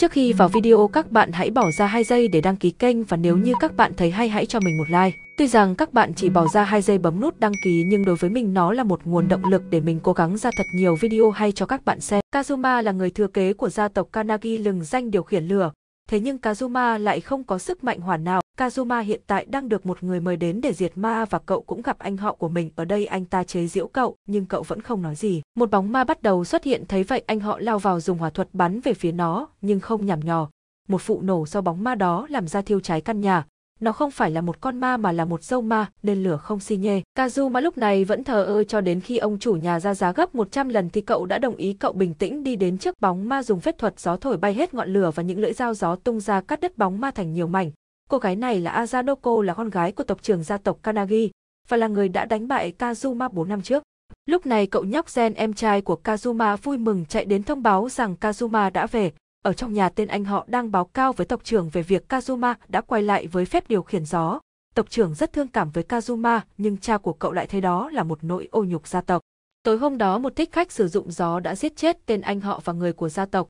Trước khi vào video các bạn hãy bỏ ra 2 giây để đăng ký kênh và nếu như các bạn thấy hay hãy cho mình một like. Tuy rằng các bạn chỉ bỏ ra 2 giây bấm nút đăng ký nhưng đối với mình nó là một nguồn động lực để mình cố gắng ra thật nhiều video hay cho các bạn xem. Kazuma là người thừa kế của gia tộc Kanagi lừng danh điều khiển lửa, thế nhưng Kazuma lại không có sức mạnh hoàn nào. Kazuma hiện tại đang được một người mời đến để diệt ma và cậu cũng gặp anh họ của mình ở đây anh ta chế giễu cậu nhưng cậu vẫn không nói gì. Một bóng ma bắt đầu xuất hiện thấy vậy anh họ lao vào dùng hỏa thuật bắn về phía nó nhưng không nhảm nhò. Một vụ nổ do bóng ma đó làm ra thiêu cháy căn nhà, nó không phải là một con ma mà là một dâu ma, nên lửa không xi nhê. Kazuma lúc này vẫn thờ ơ cho đến khi ông chủ nhà ra giá gấp 100 lần thì cậu đã đồng ý cậu bình tĩnh đi đến trước bóng ma dùng phép thuật gió thổi bay hết ngọn lửa và những lưỡi dao gió tung ra cắt đứt bóng ma thành nhiều mảnh. Cô gái này là Azanoko là con gái của tộc trưởng gia tộc Kanagi và là người đã đánh bại Kazuma 4 năm trước. Lúc này cậu nhóc Gen em trai của Kazuma vui mừng chạy đến thông báo rằng Kazuma đã về, ở trong nhà tên anh họ đang báo cao với tộc trưởng về việc Kazuma đã quay lại với phép điều khiển gió. Tộc trưởng rất thương cảm với Kazuma nhưng cha của cậu lại thấy đó là một nỗi ô nhục gia tộc. Tối hôm đó một thích khách sử dụng gió đã giết chết tên anh họ và người của gia tộc.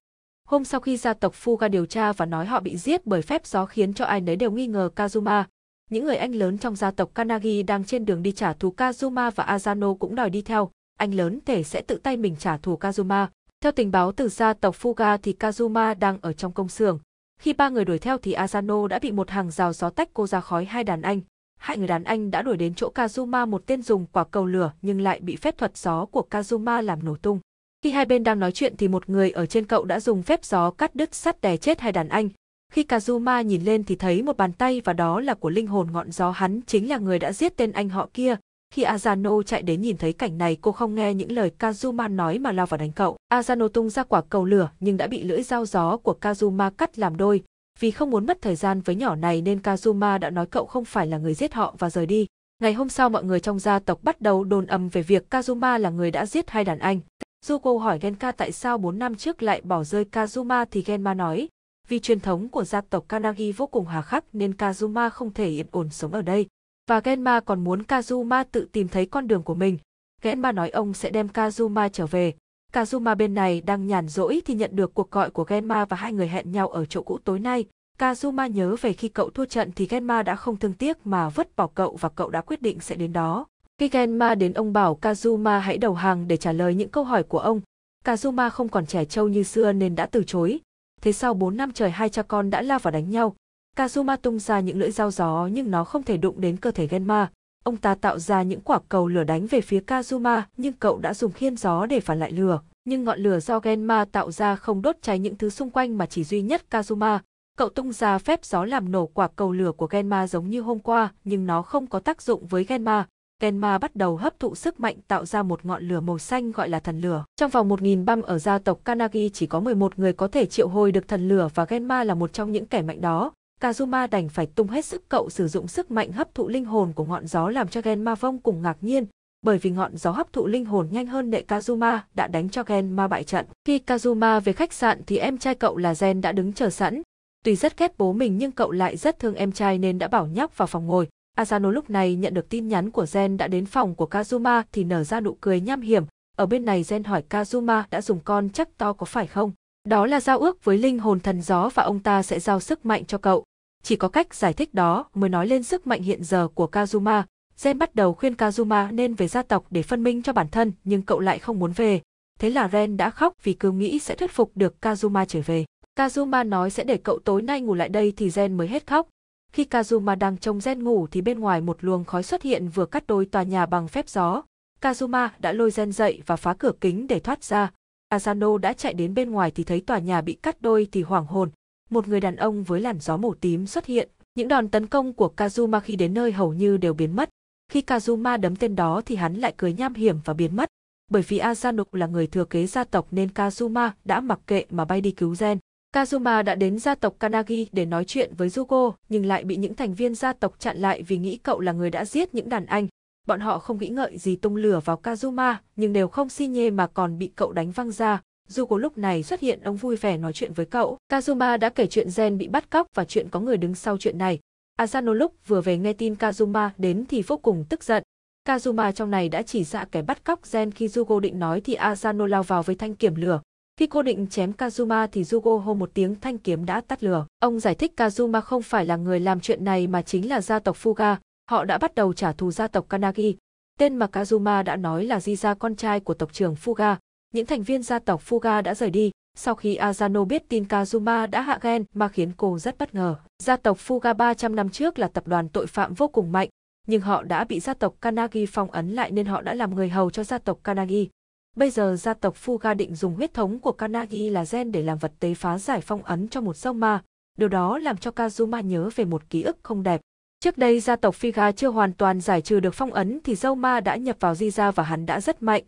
Hôm sau khi gia tộc Fuga điều tra và nói họ bị giết bởi phép gió khiến cho ai nấy đều nghi ngờ Kazuma. Những người anh lớn trong gia tộc Kanagi đang trên đường đi trả thù Kazuma và Azano cũng đòi đi theo. Anh lớn thể sẽ tự tay mình trả thù Kazuma. Theo tình báo từ gia tộc Fuga thì Kazuma đang ở trong công xưởng. Khi ba người đuổi theo thì Asano đã bị một hàng rào gió tách cô ra khói hai đàn anh. Hai người đàn anh đã đuổi đến chỗ Kazuma một tên dùng quả cầu lửa nhưng lại bị phép thuật gió của Kazuma làm nổ tung. Khi hai bên đang nói chuyện thì một người ở trên cậu đã dùng phép gió cắt đứt sắt đè chết hai đàn anh. Khi Kazuma nhìn lên thì thấy một bàn tay và đó là của linh hồn ngọn gió hắn chính là người đã giết tên anh họ kia, khi Azano chạy đến nhìn thấy cảnh này cô không nghe những lời Kazuma nói mà lao vào đánh cậu. Azano tung ra quả cầu lửa nhưng đã bị lưỡi dao gió của Kazuma cắt làm đôi. Vì không muốn mất thời gian với nhỏ này nên Kazuma đã nói cậu không phải là người giết họ và rời đi. Ngày hôm sau mọi người trong gia tộc bắt đầu đồn ầm về việc Kazuma là người đã giết hai đàn anh. Zuko hỏi Genka tại sao 4 năm trước lại bỏ rơi Kazuma thì Genma nói, vì truyền thống của gia tộc Kanagi vô cùng hà khắc nên Kazuma không thể yên ổn sống ở đây. Và Genma còn muốn Kazuma tự tìm thấy con đường của mình. Genma nói ông sẽ đem Kazuma trở về. Kazuma bên này đang nhàn rỗi thì nhận được cuộc gọi của Genma và hai người hẹn nhau ở chỗ cũ tối nay. Kazuma nhớ về khi cậu thua trận thì Genma đã không thương tiếc mà vứt bỏ cậu và cậu đã quyết định sẽ đến đó. Khi Genma đến ông bảo Kazuma hãy đầu hàng để trả lời những câu hỏi của ông. Kazuma không còn trẻ trâu như xưa nên đã từ chối. Thế sau 4 năm trời hai cha con đã la vào đánh nhau, Kazuma tung ra những lưỡi dao gió nhưng nó không thể đụng đến cơ thể Genma. Ông ta tạo ra những quả cầu lửa đánh về phía Kazuma nhưng cậu đã dùng khiên gió để phản lại lửa. Nhưng ngọn lửa do Genma tạo ra không đốt cháy những thứ xung quanh mà chỉ duy nhất Kazuma. Cậu tung ra phép gió làm nổ quả cầu lửa của Genma giống như hôm qua nhưng nó không có tác dụng với Genma. Genma bắt đầu hấp thụ sức mạnh tạo ra một ngọn lửa màu xanh gọi là thần lửa. Trong vòng 1.000 băm ở gia tộc Kanagi chỉ có 11 người có thể triệu hồi được thần lửa và Genma là một trong những kẻ mạnh đó. Kazuma đành phải tung hết sức cậu sử dụng sức mạnh hấp thụ linh hồn của ngọn gió làm cho Gen Ma Vong cùng ngạc nhiên, bởi vì ngọn gió hấp thụ linh hồn nhanh hơn nệ Kazuma đã đánh cho Gen Ma bại trận. Khi Kazuma về khách sạn thì em trai cậu là Gen đã đứng chờ sẵn. Tuy rất ghét bố mình nhưng cậu lại rất thương em trai nên đã bảo nhóc vào phòng ngồi. Asano lúc này nhận được tin nhắn của Gen đã đến phòng của Kazuma thì nở ra nụ cười nham hiểm. Ở bên này Gen hỏi Kazuma đã dùng con chắc to có phải không? Đó là giao ước với linh hồn thần gió và ông ta sẽ giao sức mạnh cho cậu. Chỉ có cách giải thích đó mới nói lên sức mạnh hiện giờ của Kazuma. Zen bắt đầu khuyên Kazuma nên về gia tộc để phân minh cho bản thân nhưng cậu lại không muốn về. Thế là Ren đã khóc vì cứ nghĩ sẽ thuyết phục được Kazuma trở về. Kazuma nói sẽ để cậu tối nay ngủ lại đây thì Zen mới hết khóc. Khi Kazuma đang trông Zen ngủ thì bên ngoài một luồng khói xuất hiện vừa cắt đôi tòa nhà bằng phép gió. Kazuma đã lôi Zen dậy và phá cửa kính để thoát ra. Asano đã chạy đến bên ngoài thì thấy tòa nhà bị cắt đôi thì hoảng hồn, một người đàn ông với làn gió màu tím xuất hiện. Những đòn tấn công của Kazuma khi đến nơi hầu như đều biến mất. Khi Kazuma đấm tên đó thì hắn lại cười nham hiểm và biến mất. Bởi vì Azanuk là người thừa kế gia tộc nên Kazuma đã mặc kệ mà bay đi cứu Gen. Kazuma đã đến gia tộc Kanagi để nói chuyện với Zuko nhưng lại bị những thành viên gia tộc chặn lại vì nghĩ cậu là người đã giết những đàn anh. Bọn họ không nghĩ ngợi gì tung lửa vào Kazuma nhưng đều không si nhê mà còn bị cậu đánh văng ra, Zuko lúc này xuất hiện ông vui vẻ nói chuyện với cậu. Kazuma đã kể chuyện Gen bị bắt cóc và chuyện có người đứng sau chuyện này. Asano lúc vừa về nghe tin Kazuma đến thì vô cùng tức giận. Kazuma trong này đã chỉ ra kẻ bắt cóc Gen khi Zugo định nói thì Asano lao vào với thanh kiểm lửa. Khi cô định chém Kazuma thì Zugo hô một tiếng thanh kiếm đã tắt lửa. Ông giải thích Kazuma không phải là người làm chuyện này mà chính là gia tộc Fuga, họ đã bắt đầu trả thù gia tộc Kanagi. Tên mà Kazuma đã nói là Jiza con trai của tộc trưởng Fuga, những thành viên gia tộc Fuga đã rời đi, sau khi Asano biết tin Kazuma đã hạ ghen mà khiến cô rất bất ngờ. Gia tộc Fuga 300 năm trước là tập đoàn tội phạm vô cùng mạnh, nhưng họ đã bị gia tộc Kanagi phong ấn lại nên họ đã làm người hầu cho gia tộc Kanagi. Bây giờ gia tộc Fuga định dùng huyết thống của Kanagi là gen để làm vật tế phá giải phong ấn cho một sông ma. Điều đó làm cho Kazuma nhớ về một ký ức không đẹp. Trước đây gia tộc Fuga chưa hoàn toàn giải trừ được phong ấn thì dâu ma đã nhập vào Jiza và hắn đã rất mạnh,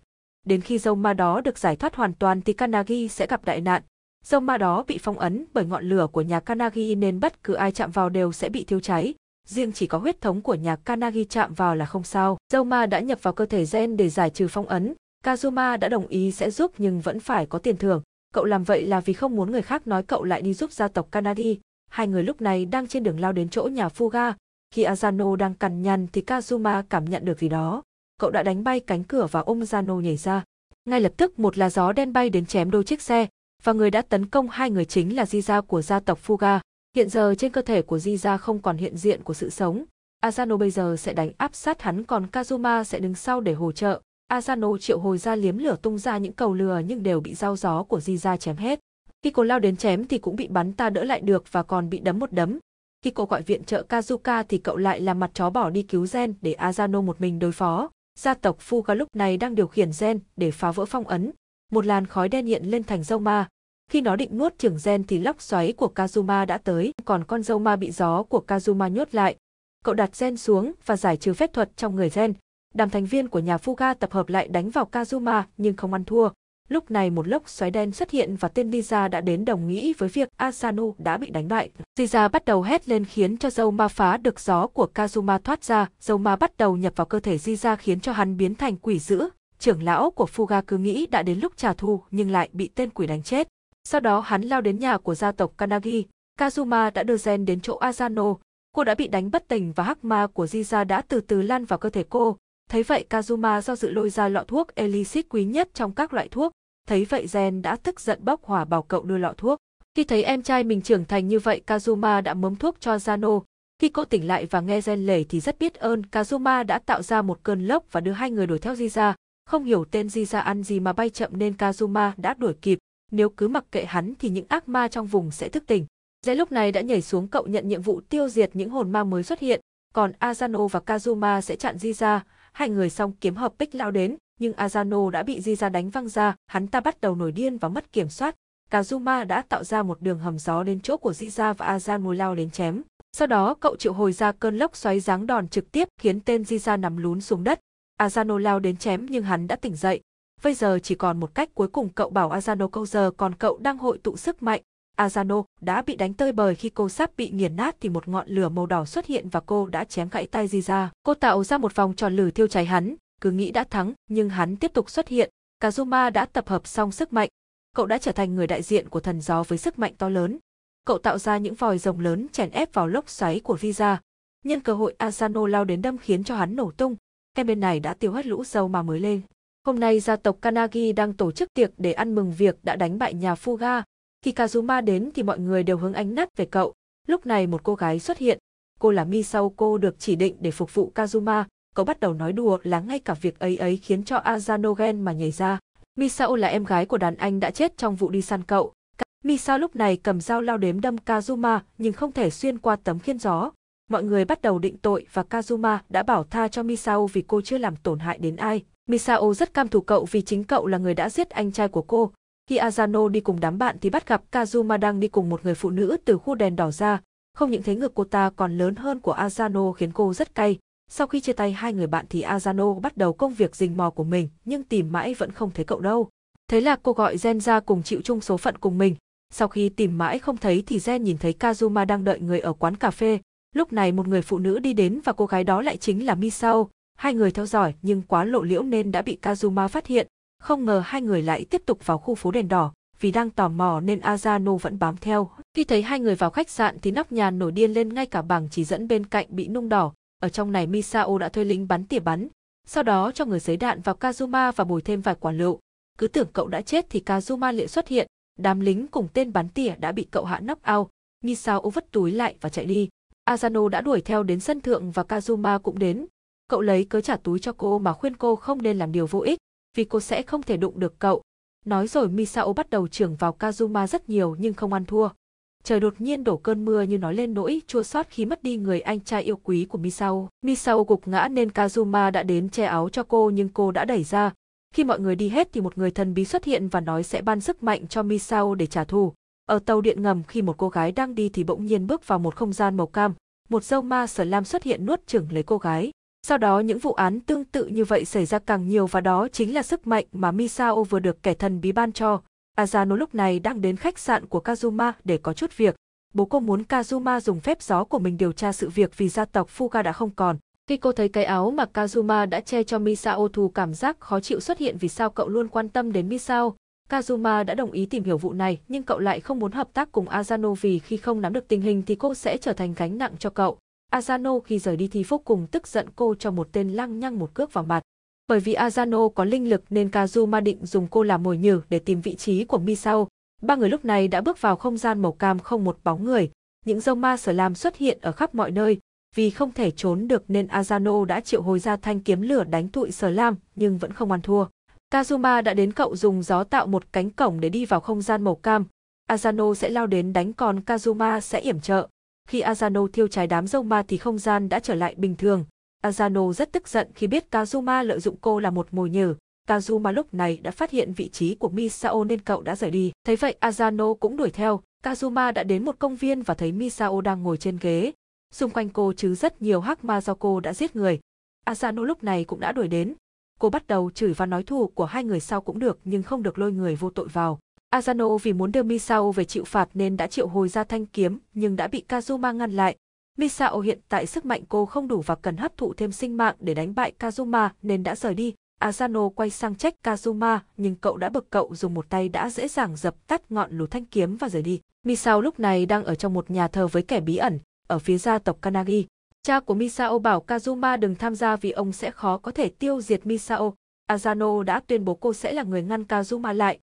Đến khi dâu ma đó được giải thoát hoàn toàn thì Kanagi sẽ gặp đại nạn. Dâu ma đó bị phong ấn bởi ngọn lửa của nhà Kanagi nên bất cứ ai chạm vào đều sẽ bị thiêu cháy. Riêng chỉ có huyết thống của nhà Kanagi chạm vào là không sao. Dâu ma đã nhập vào cơ thể gen để giải trừ phong ấn. Kazuma đã đồng ý sẽ giúp nhưng vẫn phải có tiền thưởng. Cậu làm vậy là vì không muốn người khác nói cậu lại đi giúp gia tộc Kanagi. Hai người lúc này đang trên đường lao đến chỗ nhà Fuga. Khi Azano đang cằn nhằn thì Kazuma cảm nhận được gì đó cậu đã đánh bay cánh cửa và ôm Zano nhảy ra. Ngay lập tức một là gió đen bay đến chém đôi chiếc xe, và người đã tấn công hai người chính là Jiza của gia tộc Fuga. Hiện giờ trên cơ thể của Jiza không còn hiện diện của sự sống. Asano bây giờ sẽ đánh áp sát hắn còn Kazuma sẽ đứng sau để hỗ trợ. Asano triệu hồi ra liếm lửa tung ra những cầu lừa nhưng đều bị dao gió của Jiza chém hết. Khi cô lao đến chém thì cũng bị bắn ta đỡ lại được và còn bị đấm một đấm. Khi cô gọi viện trợ Kazuka thì cậu lại làm mặt chó bỏ đi cứu Gen để Asano một mình đối phó. Gia tộc Fuga lúc này đang điều khiển gen để phá vỡ phong ấn. Một làn khói đen hiện lên thành dâu ma. Khi nó định nuốt trưởng gen thì lốc xoáy của Kazuma đã tới, còn con dâu ma bị gió của Kazuma nhốt lại. Cậu đặt gen xuống và giải trừ phép thuật trong người gen. Đàm thành viên của nhà Fuga tập hợp lại đánh vào Kazuma nhưng không ăn thua. Lúc này một lốc xoáy đen xuất hiện và tên Lisa đã đến đồng nghĩ với việc Asano đã bị đánh bại. Lisa bắt đầu hét lên khiến cho dâu ma phá được gió của Kazuma thoát ra, dâu ma bắt đầu nhập vào cơ thể Lisa khiến cho hắn biến thành quỷ dữ. Trưởng lão của Fuga cứ nghĩ đã đến lúc trả thù nhưng lại bị tên quỷ đánh chết. Sau đó hắn lao đến nhà của gia tộc Kanagi. Kazuma đã đưa Zen đến chỗ Asano. Cô đã bị đánh bất tỉnh và hắc ma của Jiza đã từ từ lan vào cơ thể cô. Thấy vậy Kazuma do dự lôi ra lọ thuốc elixir quý nhất trong các loại thuốc, thấy vậy Gen đã tức giận bóc hỏa bảo cậu đưa lọ thuốc. Khi thấy em trai mình trưởng thành như vậy Kazuma đã mớm thuốc cho Zano. Khi cậu tỉnh lại và nghe Gen lể thì rất biết ơn Kazuma đã tạo ra một cơn lốc và đưa hai người đuổi theo Jiza. Không hiểu tên Jiza ăn gì mà bay chậm nên Kazuma đã đuổi kịp. Nếu cứ mặc kệ hắn thì những ác ma trong vùng sẽ thức tỉnh. Gen lúc này đã nhảy xuống cậu nhận nhiệm vụ tiêu diệt những hồn ma mới xuất hiện. Còn Azano và Kazuma sẽ chặn Jiza, hai người xong kiếm hợp bích lao đến nhưng Azano đã bị Jiza đánh văng ra, hắn ta bắt đầu nổi điên và mất kiểm soát. Kazuma đã tạo ra một đường hầm gió đến chỗ của Jiza và Azano lao đến chém. Sau đó cậu triệu hồi ra cơn lốc xoáy giáng đòn trực tiếp khiến tên Jiza nằm lún xuống đất. Azano lao đến chém nhưng hắn đã tỉnh dậy. Bây giờ chỉ còn một cách cuối cùng cậu bảo Azano câu giờ còn cậu đang hội tụ sức mạnh. Azano đã bị đánh tơi bời khi cô sắp bị nghiền nát thì một ngọn lửa màu đỏ xuất hiện và cô đã chém gãy tay Jiza. Cô tạo ra một vòng tròn lửa thiêu cháy hắn, cứ nghĩ đã thắng, nhưng hắn tiếp tục xuất hiện, Kazuma đã tập hợp xong sức mạnh. Cậu đã trở thành người đại diện của thần gió với sức mạnh to lớn. Cậu tạo ra những vòi rồng lớn chèn ép vào lốc xoáy của Visa. Nhân cơ hội Asano lao đến đâm khiến cho hắn nổ tung. Em bên này đã tiêu hết lũ dâu mà mới lên. Hôm nay gia tộc Kanagi đang tổ chức tiệc để ăn mừng việc đã đánh bại nhà Fuga. Khi Kazuma đến thì mọi người đều hướng ánh mắt về cậu. Lúc này một cô gái xuất hiện. Cô là Misao cô được chỉ định để phục vụ Kazuma, cậu bắt đầu nói đùa là ngay cả việc ấy ấy khiến cho Azanogen mà nhảy ra. Misao là em gái của đàn anh đã chết trong vụ đi săn cậu. Misao lúc này cầm dao lao đếm đâm Kazuma nhưng không thể xuyên qua tấm khiên gió. Mọi người bắt đầu định tội và Kazuma đã bảo tha cho Misao vì cô chưa làm tổn hại đến ai. Misao rất cam thủ cậu vì chính cậu là người đã giết anh trai của cô. Khi Azano đi cùng đám bạn thì bắt gặp Kazuma đang đi cùng một người phụ nữ từ khu đèn đỏ ra. Không những thế ngực cô ta còn lớn hơn của Azano khiến cô rất cay. Sau khi chia tay hai người bạn thì Azano bắt đầu công việc rình mò của mình, nhưng tìm mãi vẫn không thấy cậu đâu. Thế là cô gọi Gen ra cùng chịu chung số phận cùng mình. Sau khi tìm mãi không thấy thì Gen nhìn thấy Kazuma đang đợi người ở quán cà phê. Lúc này một người phụ nữ đi đến và cô gái đó lại chính là Misao. Hai người theo dõi nhưng quá lộ liễu nên đã bị Kazuma phát hiện. Không ngờ hai người lại tiếp tục vào khu phố đèn đỏ, vì đang tò mò nên Azano vẫn bám theo. Khi thấy hai người vào khách sạn thì nóc nhà nổi điên lên ngay cả bảng chỉ dẫn bên cạnh bị nung đỏ, ở trong này Misao đã thuê lính bắn tỉa bắn, sau đó cho người giấy đạn vào Kazuma và bồi thêm vài quả lựu. Cứ tưởng cậu đã chết thì Kazuma lại xuất hiện, đám lính cùng tên bắn tỉa đã bị cậu hạ nóc ao, Misao vứt túi lại và chạy đi. Asano đã đuổi theo đến sân thượng và Kazuma cũng đến. Cậu lấy cớ trả túi cho cô mà khuyên cô không nên làm điều vô ích, vì cô sẽ không thể đụng được cậu. Nói rồi Misao bắt đầu trưởng vào Kazuma rất nhiều nhưng không ăn thua trời đột nhiên đổ cơn mưa như nói lên nỗi chua xót khi mất đi người anh trai yêu quý của Misao. Misao gục ngã nên Kazuma đã đến che áo cho cô nhưng cô đã đẩy ra. Khi mọi người đi hết thì một người thần bí xuất hiện và nói sẽ ban sức mạnh cho Misao để trả thù. Ở tàu điện ngầm khi một cô gái đang đi thì bỗng nhiên bước vào một không gian màu cam, một dâu ma sở lam xuất hiện nuốt chửng lấy cô gái. Sau đó những vụ án tương tự như vậy xảy ra càng nhiều và đó chính là sức mạnh mà Misao vừa được kẻ thần bí ban cho. Azano lúc này đang đến khách sạn của Kazuma để có chút việc. Bố cô muốn Kazuma dùng phép gió của mình điều tra sự việc vì gia tộc Fuga đã không còn. Khi cô thấy cái áo mà Kazuma đã che cho Misao thù cảm giác khó chịu xuất hiện vì sao cậu luôn quan tâm đến Misao. Kazuma đã đồng ý tìm hiểu vụ này nhưng cậu lại không muốn hợp tác cùng Azano vì khi không nắm được tình hình thì cô sẽ trở thành gánh nặng cho cậu. Azano khi rời đi thì vô cùng tức giận cô cho một tên lăng nhăng một cước vào mặt. Bởi vì Azano có linh lực nên Kazuma định dùng cô làm mồi nhử để tìm vị trí của Misao. Ba người lúc này đã bước vào không gian màu cam không một bóng người. Những dông ma sở lam xuất hiện ở khắp mọi nơi. Vì không thể trốn được nên Azano đã triệu hồi ra thanh kiếm lửa đánh tụi sở lam nhưng vẫn không ăn thua. Kazuma đã đến cậu dùng gió tạo một cánh cổng để đi vào không gian màu cam. Azano sẽ lao đến đánh còn Kazuma sẽ yểm trợ. Khi Azano thiêu trái đám dông ma thì không gian đã trở lại bình thường, Azano rất tức giận khi biết Kazuma lợi dụng cô là một mồi nhử. Kazuma lúc này đã phát hiện vị trí của Misao nên cậu đã rời đi. Thấy vậy Azano cũng đuổi theo, Kazuma đã đến một công viên và thấy Misao đang ngồi trên ghế. Xung quanh cô chứ rất nhiều hắc ma do cô đã giết người. Azano lúc này cũng đã đuổi đến. Cô bắt đầu chửi và nói thù của hai người sau cũng được nhưng không được lôi người vô tội vào. Azano vì muốn đưa Misao về chịu phạt nên đã triệu hồi ra thanh kiếm nhưng đã bị Kazuma ngăn lại. Misao hiện tại sức mạnh cô không đủ và cần hấp thụ thêm sinh mạng để đánh bại Kazuma nên đã rời đi. Asano quay sang trách Kazuma nhưng cậu đã bực cậu dùng một tay đã dễ dàng dập tắt ngọn lửa thanh kiếm và rời đi. Misao lúc này đang ở trong một nhà thờ với kẻ bí ẩn, ở phía gia tộc Kanagi. Cha của Misao bảo Kazuma đừng tham gia vì ông sẽ khó có thể tiêu diệt Misao. Asano đã tuyên bố cô sẽ là người ngăn Kazuma lại.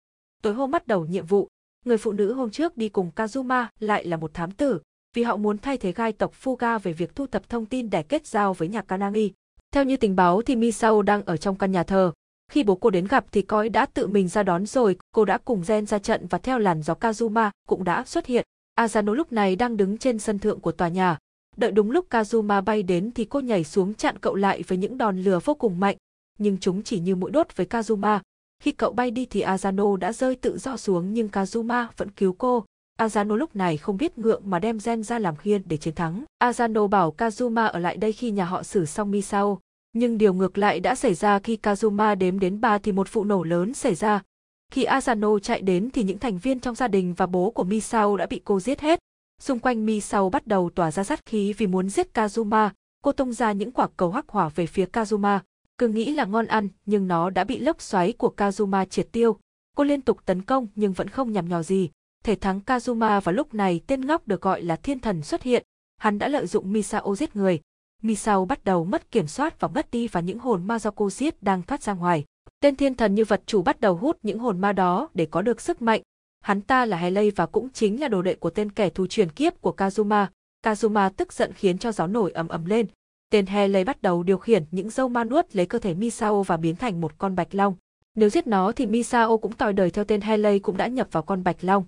Tối hôm bắt đầu nhiệm vụ, người phụ nữ hôm trước đi cùng Kazuma lại là một thám tử, vì họ muốn thay thế gai tộc Fuga về việc thu thập thông tin để kết giao với nhà Kanagi. Theo như tình báo thì Misao đang ở trong căn nhà thờ. Khi bố cô đến gặp thì coi đã tự mình ra đón rồi, cô đã cùng Gen ra trận và theo làn gió Kazuma cũng đã xuất hiện. Azano lúc này đang đứng trên sân thượng của tòa nhà. Đợi đúng lúc Kazuma bay đến thì cô nhảy xuống chặn cậu lại với những đòn lừa vô cùng mạnh, nhưng chúng chỉ như mũi đốt với Kazuma. Khi cậu bay đi thì Azano đã rơi tự do xuống nhưng Kazuma vẫn cứu cô, Azano lúc này không biết ngượng mà đem Gen ra làm khiên để chiến thắng. Azano bảo Kazuma ở lại đây khi nhà họ xử xong Misao. Nhưng điều ngược lại đã xảy ra khi Kazuma đếm đến ba thì một vụ nổ lớn xảy ra. Khi Azano chạy đến thì những thành viên trong gia đình và bố của Misao đã bị cô giết hết. Xung quanh Misao bắt đầu tỏa ra sát khí vì muốn giết Kazuma, cô tung ra những quả cầu hắc hỏa về phía Kazuma. Cứ nghĩ là ngon ăn nhưng nó đã bị lốc xoáy của Kazuma triệt tiêu. Cô liên tục tấn công nhưng vẫn không nhằm nhò gì thể thắng Kazuma và lúc này tên ngốc được gọi là thiên thần xuất hiện, hắn đã lợi dụng Misao giết người. Misao bắt đầu mất kiểm soát và mất đi và những hồn ma do cô giết đang thoát ra ngoài. Tên thiên thần như vật chủ bắt đầu hút những hồn ma đó để có được sức mạnh. Hắn ta là Helei và cũng chính là đồ đệ của tên kẻ thù truyền kiếp của Kazuma. Kazuma tức giận khiến cho gió nổi ầm ầm lên. Tên Helei bắt đầu điều khiển những dâu ma nuốt lấy cơ thể Misao và biến thành một con bạch long. Nếu giết nó thì Misao cũng tòi đời theo tên Helei cũng đã nhập vào con bạch long.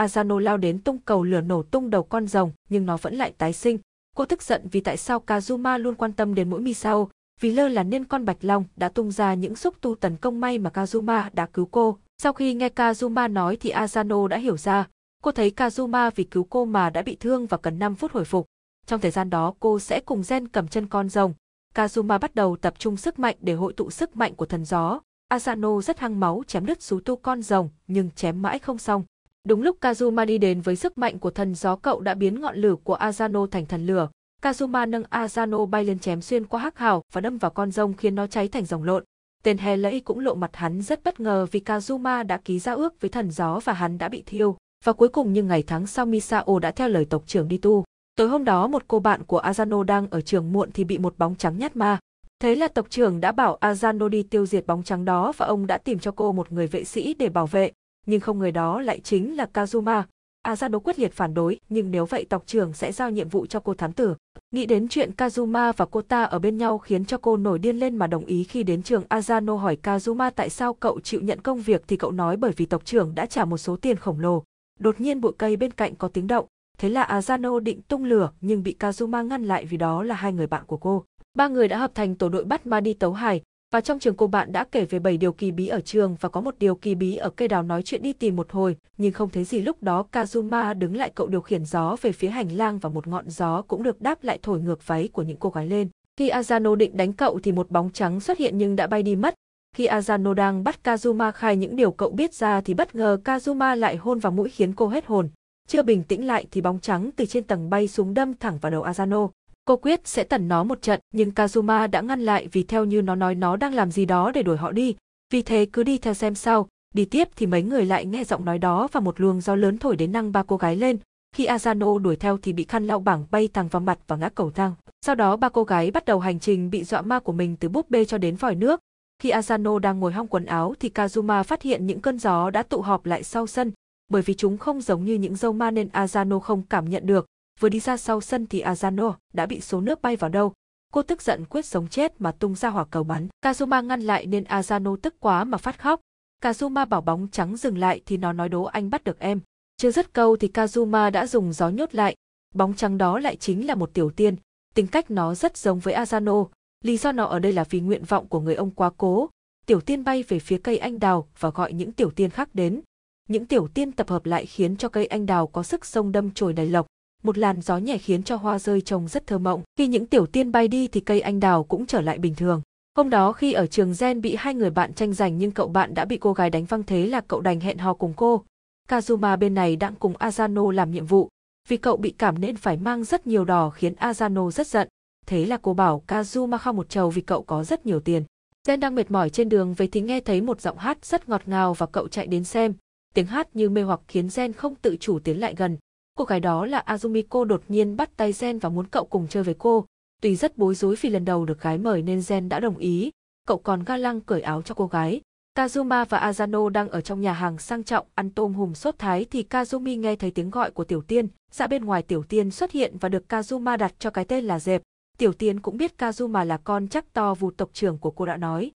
Azano lao đến tung cầu lửa nổ tung đầu con rồng, nhưng nó vẫn lại tái sinh. Cô tức giận vì tại sao Kazuma luôn quan tâm đến mỗi Misao, vì lơ là nên con Bạch Long đã tung ra những xúc tu tấn công may mà Kazuma đã cứu cô. Sau khi nghe Kazuma nói thì Azano đã hiểu ra, cô thấy Kazuma vì cứu cô mà đã bị thương và cần 5 phút hồi phục. Trong thời gian đó cô sẽ cùng Gen cầm chân con rồng. Kazuma bắt đầu tập trung sức mạnh để hội tụ sức mạnh của thần gió. Asano rất hăng máu chém đứt sú tu con rồng nhưng chém mãi không xong. Đúng lúc Kazuma đi đến với sức mạnh của thần gió cậu đã biến ngọn lửa của Azano thành thần lửa. Kazuma nâng Azano bay lên chém xuyên qua hắc hào và đâm vào con rông khiến nó cháy thành dòng lộn. Tên hề lẫy cũng lộ mặt hắn rất bất ngờ vì Kazuma đã ký giao ước với thần gió và hắn đã bị thiêu. Và cuối cùng như ngày tháng sau Misao đã theo lời tộc trưởng đi tu. Tối hôm đó một cô bạn của Azano đang ở trường muộn thì bị một bóng trắng nhát ma. Thế là tộc trưởng đã bảo Azano đi tiêu diệt bóng trắng đó và ông đã tìm cho cô một người vệ sĩ để bảo vệ nhưng không người đó lại chính là Kazuma. À Asano quyết liệt phản đối, nhưng nếu vậy tộc trưởng sẽ giao nhiệm vụ cho cô thám tử. Nghĩ đến chuyện Kazuma và cô ta ở bên nhau khiến cho cô nổi điên lên mà đồng ý khi đến trường Asano hỏi Kazuma tại sao cậu chịu nhận công việc thì cậu nói bởi vì tộc trưởng đã trả một số tiền khổng lồ. Đột nhiên bụi cây bên cạnh có tiếng động, thế là Asano định tung lửa nhưng bị Kazuma ngăn lại vì đó là hai người bạn của cô. Ba người đã hợp thành tổ đội bắt ma đi tấu hài, và trong trường cô bạn đã kể về 7 điều kỳ bí ở trường và có một điều kỳ bí ở cây đào nói chuyện đi tìm một hồi, nhưng không thấy gì lúc đó Kazuma đứng lại cậu điều khiển gió về phía hành lang và một ngọn gió cũng được đáp lại thổi ngược váy của những cô gái lên. Khi Azano định đánh cậu thì một bóng trắng xuất hiện nhưng đã bay đi mất. Khi Azano đang bắt Kazuma khai những điều cậu biết ra thì bất ngờ Kazuma lại hôn vào mũi khiến cô hết hồn. Chưa bình tĩnh lại thì bóng trắng từ trên tầng bay xuống đâm thẳng vào đầu Azano cô quyết sẽ tẩn nó một trận, nhưng Kazuma đã ngăn lại vì theo như nó nói nó đang làm gì đó để đuổi họ đi, vì thế cứ đi theo xem sau. đi tiếp thì mấy người lại nghe giọng nói đó và một luồng gió lớn thổi đến năng ba cô gái lên, khi Azano đuổi theo thì bị khăn lau bảng bay thẳng vào mặt và ngã cầu thang. Sau đó ba cô gái bắt đầu hành trình bị dọa ma của mình từ búp bê cho đến vòi nước. Khi Azano đang ngồi hong quần áo thì Kazuma phát hiện những cơn gió đã tụ họp lại sau sân, bởi vì chúng không giống như những dâu ma nên Azano không cảm nhận được, vừa đi ra sau sân thì Azano đã bị số nước bay vào đâu. Cô tức giận quyết sống chết mà tung ra hỏa cầu bắn. Kazuma ngăn lại nên Azano tức quá mà phát khóc. Kazuma bảo bóng trắng dừng lại thì nó nói đố anh bắt được em. Chưa dứt câu thì Kazuma đã dùng gió nhốt lại. Bóng trắng đó lại chính là một tiểu tiên. Tính cách nó rất giống với Azano. Lý do nó ở đây là vì nguyện vọng của người ông quá cố. Tiểu tiên bay về phía cây anh đào và gọi những tiểu tiên khác đến. Những tiểu tiên tập hợp lại khiến cho cây anh đào có sức sông đâm chồi đầy lộc, một làn gió nhẹ khiến cho hoa rơi trông rất thơ mộng. Khi những tiểu tiên bay đi thì cây anh đào cũng trở lại bình thường. Hôm đó khi ở trường gen bị hai người bạn tranh giành nhưng cậu bạn đã bị cô gái đánh văng thế là cậu đành hẹn hò cùng cô. Kazuma bên này đang cùng Azano làm nhiệm vụ. Vì cậu bị cảm nên phải mang rất nhiều đò khiến Azano rất giận. Thế là cô bảo Kazuma khao một trầu vì cậu có rất nhiều tiền. Gen đang mệt mỏi trên đường về thì nghe thấy một giọng hát rất ngọt ngào và cậu chạy đến xem. Tiếng hát như mê hoặc khiến Gen không tự chủ tiến lại gần cô gái đó là Azumiko đột nhiên bắt tay Zen và muốn cậu cùng chơi với cô. Tuy rất bối rối vì lần đầu được gái mời nên Zen đã đồng ý, cậu còn ga lăng cởi áo cho cô gái. Kazuma và Azano đang ở trong nhà hàng sang trọng ăn tôm hùm sốt thái thì Kazumi nghe thấy tiếng gọi của Tiểu Tiên. Dạ bên ngoài Tiểu Tiên xuất hiện và được Kazuma đặt cho cái tên là Dẹp. Tiểu Tiên cũng biết Kazuma là con chắc to vụ tộc trưởng của cô đã nói.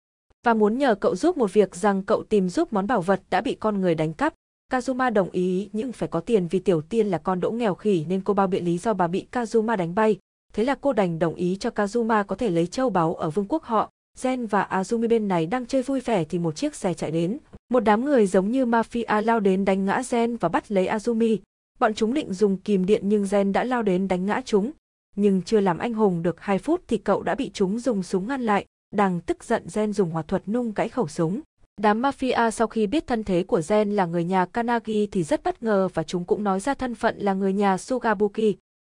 Và muốn nhờ cậu giúp một việc rằng cậu tìm giúp món bảo vật đã bị con người đánh cắp. Kazuma đồng ý nhưng phải có tiền vì Tiểu Tiên là con đỗ nghèo khỉ nên cô bao biện lý do bà bị Kazuma đánh bay. Thế là cô đành đồng ý cho Kazuma có thể lấy châu báu ở vương quốc họ. Gen và Azumi bên này đang chơi vui vẻ thì một chiếc xe chạy đến. Một đám người giống như mafia lao đến đánh ngã Gen và bắt lấy Azumi. Bọn chúng định dùng kìm điện nhưng Gen đã lao đến đánh ngã chúng. Nhưng chưa làm anh hùng được 2 phút thì cậu đã bị chúng dùng súng ngăn lại. Đang tức giận Gen dùng hỏa thuật nung cãi khẩu súng. Đám mafia sau khi biết thân thế của Gen là người nhà Kanagi thì rất bất ngờ và chúng cũng nói ra thân phận là người nhà Sugabuki.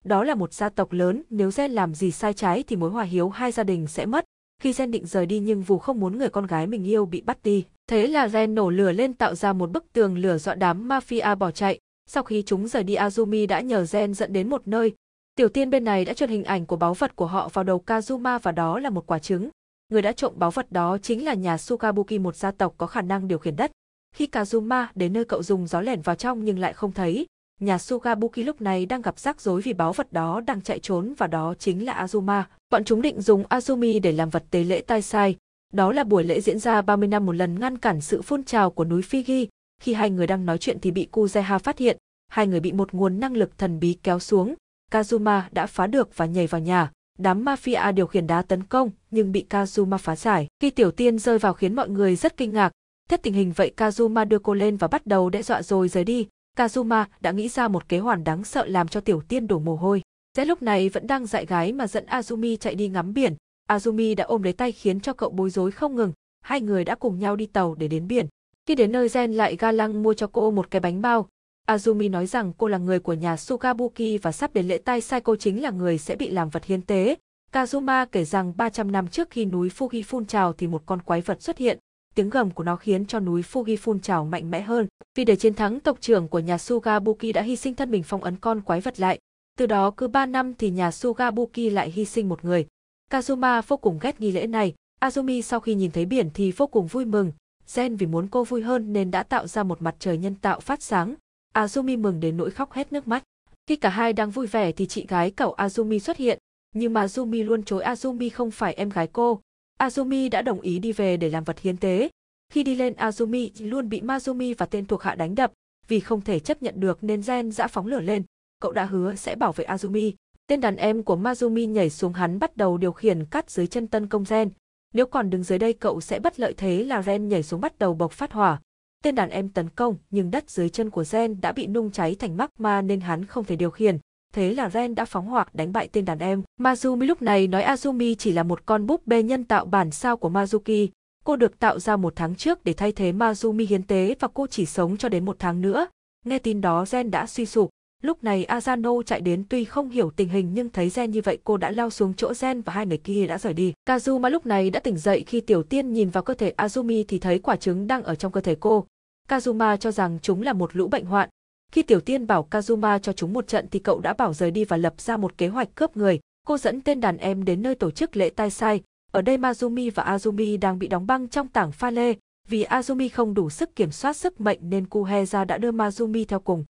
Đó là một gia tộc lớn, nếu Gen làm gì sai trái thì mối hòa hiếu hai gia đình sẽ mất. Khi Gen định rời đi nhưng Vù không muốn người con gái mình yêu bị bắt đi. Thế là Gen nổ lửa lên tạo ra một bức tường lửa dọa đám mafia bỏ chạy. Sau khi chúng rời đi Azumi đã nhờ Gen dẫn đến một nơi. Tiểu tiên bên này đã truyền hình ảnh của báu vật của họ vào đầu Kazuma và đó là một quả trứng. Người đã trộm báu vật đó chính là nhà Sukabuki một gia tộc có khả năng điều khiển đất. Khi Kazuma đến nơi cậu dùng gió lẻn vào trong nhưng lại không thấy, nhà Sugabuki lúc này đang gặp rắc rối vì báu vật đó đang chạy trốn và đó chính là Azuma. Bọn chúng định dùng Azumi để làm vật tế lễ tai sai. Đó là buổi lễ diễn ra 30 năm một lần ngăn cản sự phun trào của núi Figi. Khi hai người đang nói chuyện thì bị Kuzeha phát hiện, hai người bị một nguồn năng lực thần bí kéo xuống. Kazuma đã phá được và nhảy vào nhà đám mafia điều khiển đá tấn công nhưng bị Kazuma phá giải. Khi tiểu tiên rơi vào khiến mọi người rất kinh ngạc, Thất tình hình vậy Kazuma đưa cô lên và bắt đầu đe dọa rồi rời đi. Kazuma đã nghĩ ra một kế hoàn đáng sợ làm cho tiểu tiên đổ mồ hôi. Rẽ lúc này vẫn đang dạy gái mà dẫn Azumi chạy đi ngắm biển. Azumi đã ôm lấy tay khiến cho cậu bối rối không ngừng. Hai người đã cùng nhau đi tàu để đến biển. Khi đến nơi Gen lại ga lăng mua cho cô một cái bánh bao, Azumi nói rằng cô là người của nhà Sugabuki và sắp đến lễ tai sai cô chính là người sẽ bị làm vật hiến tế. Kazuma kể rằng 300 năm trước khi núi Fuji phun trào thì một con quái vật xuất hiện, tiếng gầm của nó khiến cho núi Fuji phun trào mạnh mẽ hơn. Vì để chiến thắng tộc trưởng của nhà Sugabuki đã hy sinh thân mình phong ấn con quái vật lại. Từ đó cứ 3 năm thì nhà Sugabuki lại hy sinh một người. Kazuma vô cùng ghét nghi lễ này. Azumi sau khi nhìn thấy biển thì vô cùng vui mừng. Zen vì muốn cô vui hơn nên đã tạo ra một mặt trời nhân tạo phát sáng. Azumi mừng đến nỗi khóc hết nước mắt. Khi cả hai đang vui vẻ thì chị gái cậu Azumi xuất hiện, nhưng mà Azumi luôn chối Azumi không phải em gái cô. Azumi đã đồng ý đi về để làm vật hiến tế. Khi đi lên Azumi luôn bị Mazumi và tên thuộc hạ đánh đập, vì không thể chấp nhận được nên Gen dã phóng lửa lên. Cậu đã hứa sẽ bảo vệ Azumi. Tên đàn em của Mazumi nhảy xuống hắn bắt đầu điều khiển cắt dưới chân tân công Gen. Nếu còn đứng dưới đây cậu sẽ bất lợi thế là Ren nhảy xuống bắt đầu bộc phát hỏa. Tên đàn em tấn công nhưng đất dưới chân của Gen đã bị nung cháy thành mắc ma nên hắn không thể điều khiển. Thế là Ren đã phóng hỏa đánh bại tên đàn em. Mazumi lúc này nói Azumi chỉ là một con búp bê nhân tạo bản sao của Mazuki. Cô được tạo ra một tháng trước để thay thế Mazumi hiến tế và cô chỉ sống cho đến một tháng nữa. Nghe tin đó Gen đã suy sụp, Lúc này Azano chạy đến tuy không hiểu tình hình nhưng thấy Gen như vậy cô đã lao xuống chỗ Gen và hai người kia đã rời đi. Kazuma lúc này đã tỉnh dậy khi Tiểu Tiên nhìn vào cơ thể Azumi thì thấy quả trứng đang ở trong cơ thể cô. Kazuma cho rằng chúng là một lũ bệnh hoạn. Khi Tiểu Tiên bảo Kazuma cho chúng một trận thì cậu đã bảo rời đi và lập ra một kế hoạch cướp người. Cô dẫn tên đàn em đến nơi tổ chức lễ tai sai. Ở đây Mazumi và Azumi đang bị đóng băng trong tảng pha lê. Vì Azumi không đủ sức kiểm soát sức mệnh nên Kuheza đã đưa Mazumi theo cùng.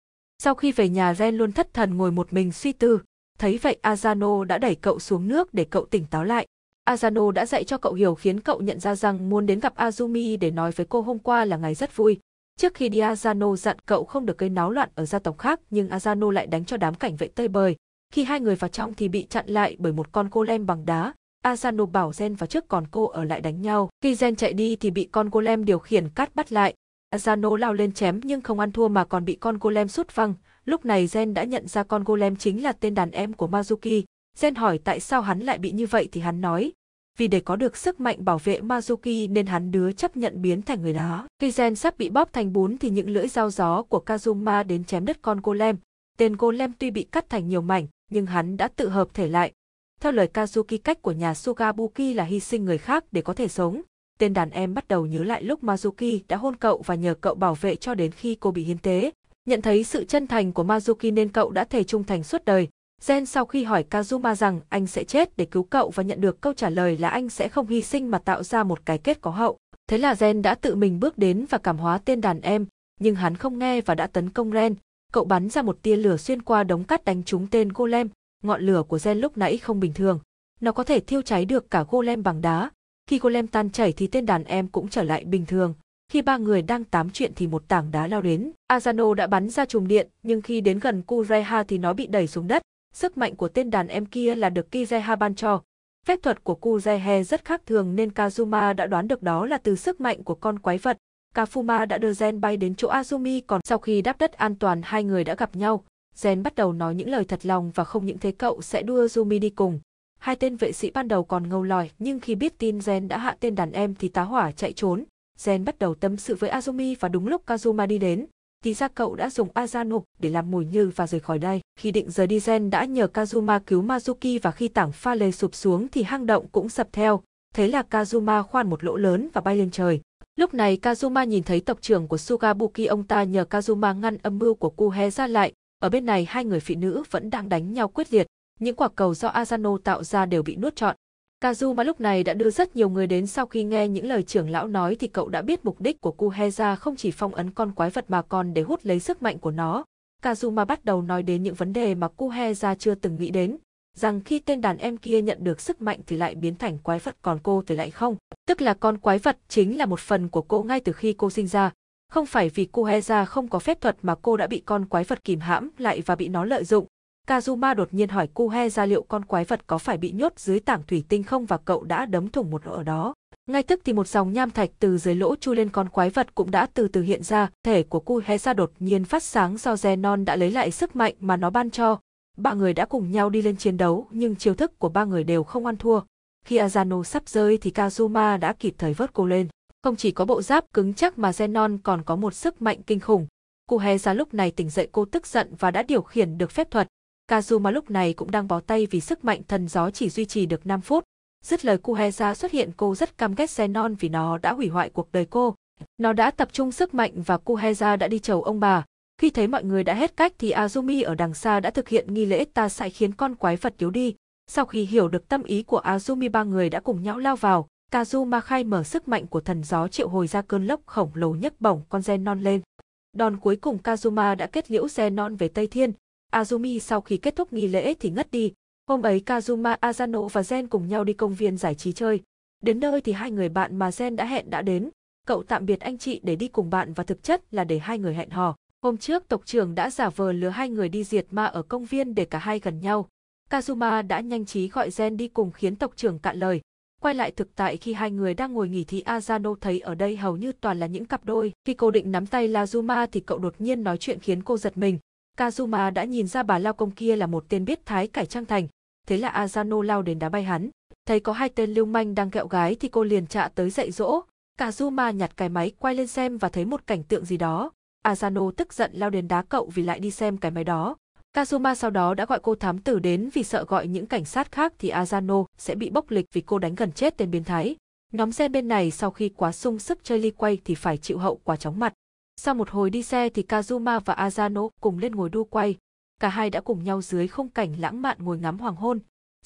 Sau khi về nhà Ren luôn thất thần ngồi một mình suy tư, thấy vậy Azano đã đẩy cậu xuống nước để cậu tỉnh táo lại. Azano đã dạy cho cậu hiểu khiến cậu nhận ra rằng muốn đến gặp Azumi để nói với cô hôm qua là ngày rất vui. Trước khi đi Azano dặn cậu không được gây náo loạn ở gia tộc khác nhưng Azano lại đánh cho đám cảnh vệ tơi bời. Khi hai người vào trong thì bị chặn lại bởi một con cô lem bằng đá. Azano bảo Gen vào trước còn cô ở lại đánh nhau. Khi Gen chạy đi thì bị con cô lem điều khiển cắt bắt lại. Azano lao lên chém nhưng không ăn thua mà còn bị con golem sút văng. Lúc này Zen đã nhận ra con golem chính là tên đàn em của Mazuki. Zen hỏi tại sao hắn lại bị như vậy thì hắn nói. Vì để có được sức mạnh bảo vệ Mazuki nên hắn đứa chấp nhận biến thành người đó. Khi Zen sắp bị bóp thành bún thì những lưỡi dao gió của Kazuma đến chém đứt con golem. Tên golem tuy bị cắt thành nhiều mảnh nhưng hắn đã tự hợp thể lại. Theo lời Kazuki cách của nhà Sugabuki là hy sinh người khác để có thể sống. Tên đàn em bắt đầu nhớ lại lúc Mazuki đã hôn cậu và nhờ cậu bảo vệ cho đến khi cô bị hiến tế. Nhận thấy sự chân thành của Mazuki nên cậu đã thể trung thành suốt đời. Gen sau khi hỏi Kazuma rằng anh sẽ chết để cứu cậu và nhận được câu trả lời là anh sẽ không hy sinh mà tạo ra một cái kết có hậu. Thế là Gen đã tự mình bước đến và cảm hóa tên đàn em, nhưng hắn không nghe và đã tấn công Ren. Cậu bắn ra một tia lửa xuyên qua đống cát đánh trúng tên Golem, ngọn lửa của Gen lúc nãy không bình thường. Nó có thể thiêu cháy được cả Golem bằng đá, khi cô lem tan chảy thì tên đàn em cũng trở lại bình thường. Khi ba người đang tám chuyện thì một tảng đá lao đến. Azano đã bắn ra chùm điện, nhưng khi đến gần Kureha thì nó bị đẩy xuống đất. Sức mạnh của tên đàn em kia là được Kureha ban cho. Phép thuật của Kurehe rất khác thường nên Kazuma đã đoán được đó là từ sức mạnh của con quái vật. Kafuma đã đưa Gen bay đến chỗ Azumi còn sau khi đáp đất an toàn hai người đã gặp nhau. Gen bắt đầu nói những lời thật lòng và không những thế cậu sẽ đưa Azumi đi cùng. Hai tên vệ sĩ ban đầu còn ngâu lòi nhưng khi biết tin Gen đã hạ tên đàn em thì tá hỏa chạy trốn. Gen bắt đầu tâm sự với Azumi và đúng lúc Kazuma đi đến, thì ra cậu đã dùng Azano để làm mồi nhừ và rời khỏi đây. Khi định rời đi Gen đã nhờ Kazuma cứu Mazuki và khi tảng pha lê sụp xuống thì hang động cũng sập theo. Thế là Kazuma khoan một lỗ lớn và bay lên trời. Lúc này Kazuma nhìn thấy tộc trưởng của Sugabuki ông ta nhờ Kazuma ngăn âm mưu của Kuhe ra lại. Ở bên này hai người phụ nữ vẫn đang đánh nhau quyết liệt, những quả cầu do Asano tạo ra đều bị nuốt trọn. Kazuma lúc này đã đưa rất nhiều người đến sau khi nghe những lời trưởng lão nói thì cậu đã biết mục đích của Kuheza không chỉ phong ấn con quái vật mà còn để hút lấy sức mạnh của nó. Kazuma bắt đầu nói đến những vấn đề mà Kuheza chưa từng nghĩ đến, rằng khi tên đàn em kia nhận được sức mạnh thì lại biến thành quái vật còn cô thì lại không. Tức là con quái vật chính là một phần của cô ngay từ khi cô sinh ra. Không phải vì Kuheza không có phép thuật mà cô đã bị con quái vật kìm hãm lại và bị nó lợi dụng, Kazuma đột nhiên hỏi Kuhe ra liệu con quái vật có phải bị nhốt dưới tảng thủy tinh không và cậu đã đấm thủng một lỗ ở đó. Ngay tức thì một dòng nham thạch từ dưới lỗ chui lên con quái vật cũng đã từ từ hiện ra, thể của Kuhe ra đột nhiên phát sáng do Zenon đã lấy lại sức mạnh mà nó ban cho. Ba người đã cùng nhau đi lên chiến đấu nhưng chiêu thức của ba người đều không ăn thua. Khi Azano sắp rơi thì Kazuma đã kịp thời vớt cô lên. Không chỉ có bộ giáp cứng chắc mà Zenon còn có một sức mạnh kinh khủng. Kuhe ra lúc này tỉnh dậy cô tức giận và đã điều khiển được phép thuật, Kazuma lúc này cũng đang bó tay vì sức mạnh thần gió chỉ duy trì được 5 phút. Dứt lời Kuheza xuất hiện cô rất căm ghét Zenon vì nó đã hủy hoại cuộc đời cô. Nó đã tập trung sức mạnh và Kuheza đã đi chầu ông bà. Khi thấy mọi người đã hết cách thì Azumi ở đằng xa đã thực hiện nghi lễ ta sẽ khiến con quái vật yếu đi. Sau khi hiểu được tâm ý của Azumi ba người đã cùng nhau lao vào, Kazuma khai mở sức mạnh của thần gió triệu hồi ra cơn lốc khổng lồ nhấc bổng con Zenon lên. Đòn cuối cùng Kazuma đã kết liễu Zenon về Tây Thiên, Azumi sau khi kết thúc nghi lễ thì ngất đi. Hôm ấy Kazuma Azano và Zen cùng nhau đi công viên giải trí chơi. Đến nơi thì hai người bạn mà Zen đã hẹn đã đến. Cậu tạm biệt anh chị để đi cùng bạn và thực chất là để hai người hẹn hò. Hôm trước tộc trưởng đã giả vờ lừa hai người đi diệt ma ở công viên để cả hai gần nhau. Kazuma đã nhanh trí gọi Zen đi cùng khiến tộc trưởng cạn lời. Quay lại thực tại khi hai người đang ngồi nghỉ thì Azano thấy ở đây hầu như toàn là những cặp đôi. Khi cô định nắm tay Lazuma thì cậu đột nhiên nói chuyện khiến cô giật mình. Kazuma đã nhìn ra bà lao công kia là một tên biết thái cải trang thành, thế là Azano lao đến đá bay hắn. Thấy có hai tên lưu manh đang kẹo gái thì cô liền chạ tới dạy dỗ. Kazuma nhặt cái máy quay lên xem và thấy một cảnh tượng gì đó. Azano tức giận lao đến đá cậu vì lại đi xem cái máy đó. Kazuma sau đó đã gọi cô thám tử đến vì sợ gọi những cảnh sát khác thì Azano sẽ bị bốc lịch vì cô đánh gần chết tên biến thái. Nhóm xe bên này sau khi quá sung sức chơi ly quay thì phải chịu hậu quả chóng mặt. Sau một hồi đi xe thì Kazuma và Asano cùng lên ngồi đu quay. Cả hai đã cùng nhau dưới không cảnh lãng mạn ngồi ngắm hoàng hôn.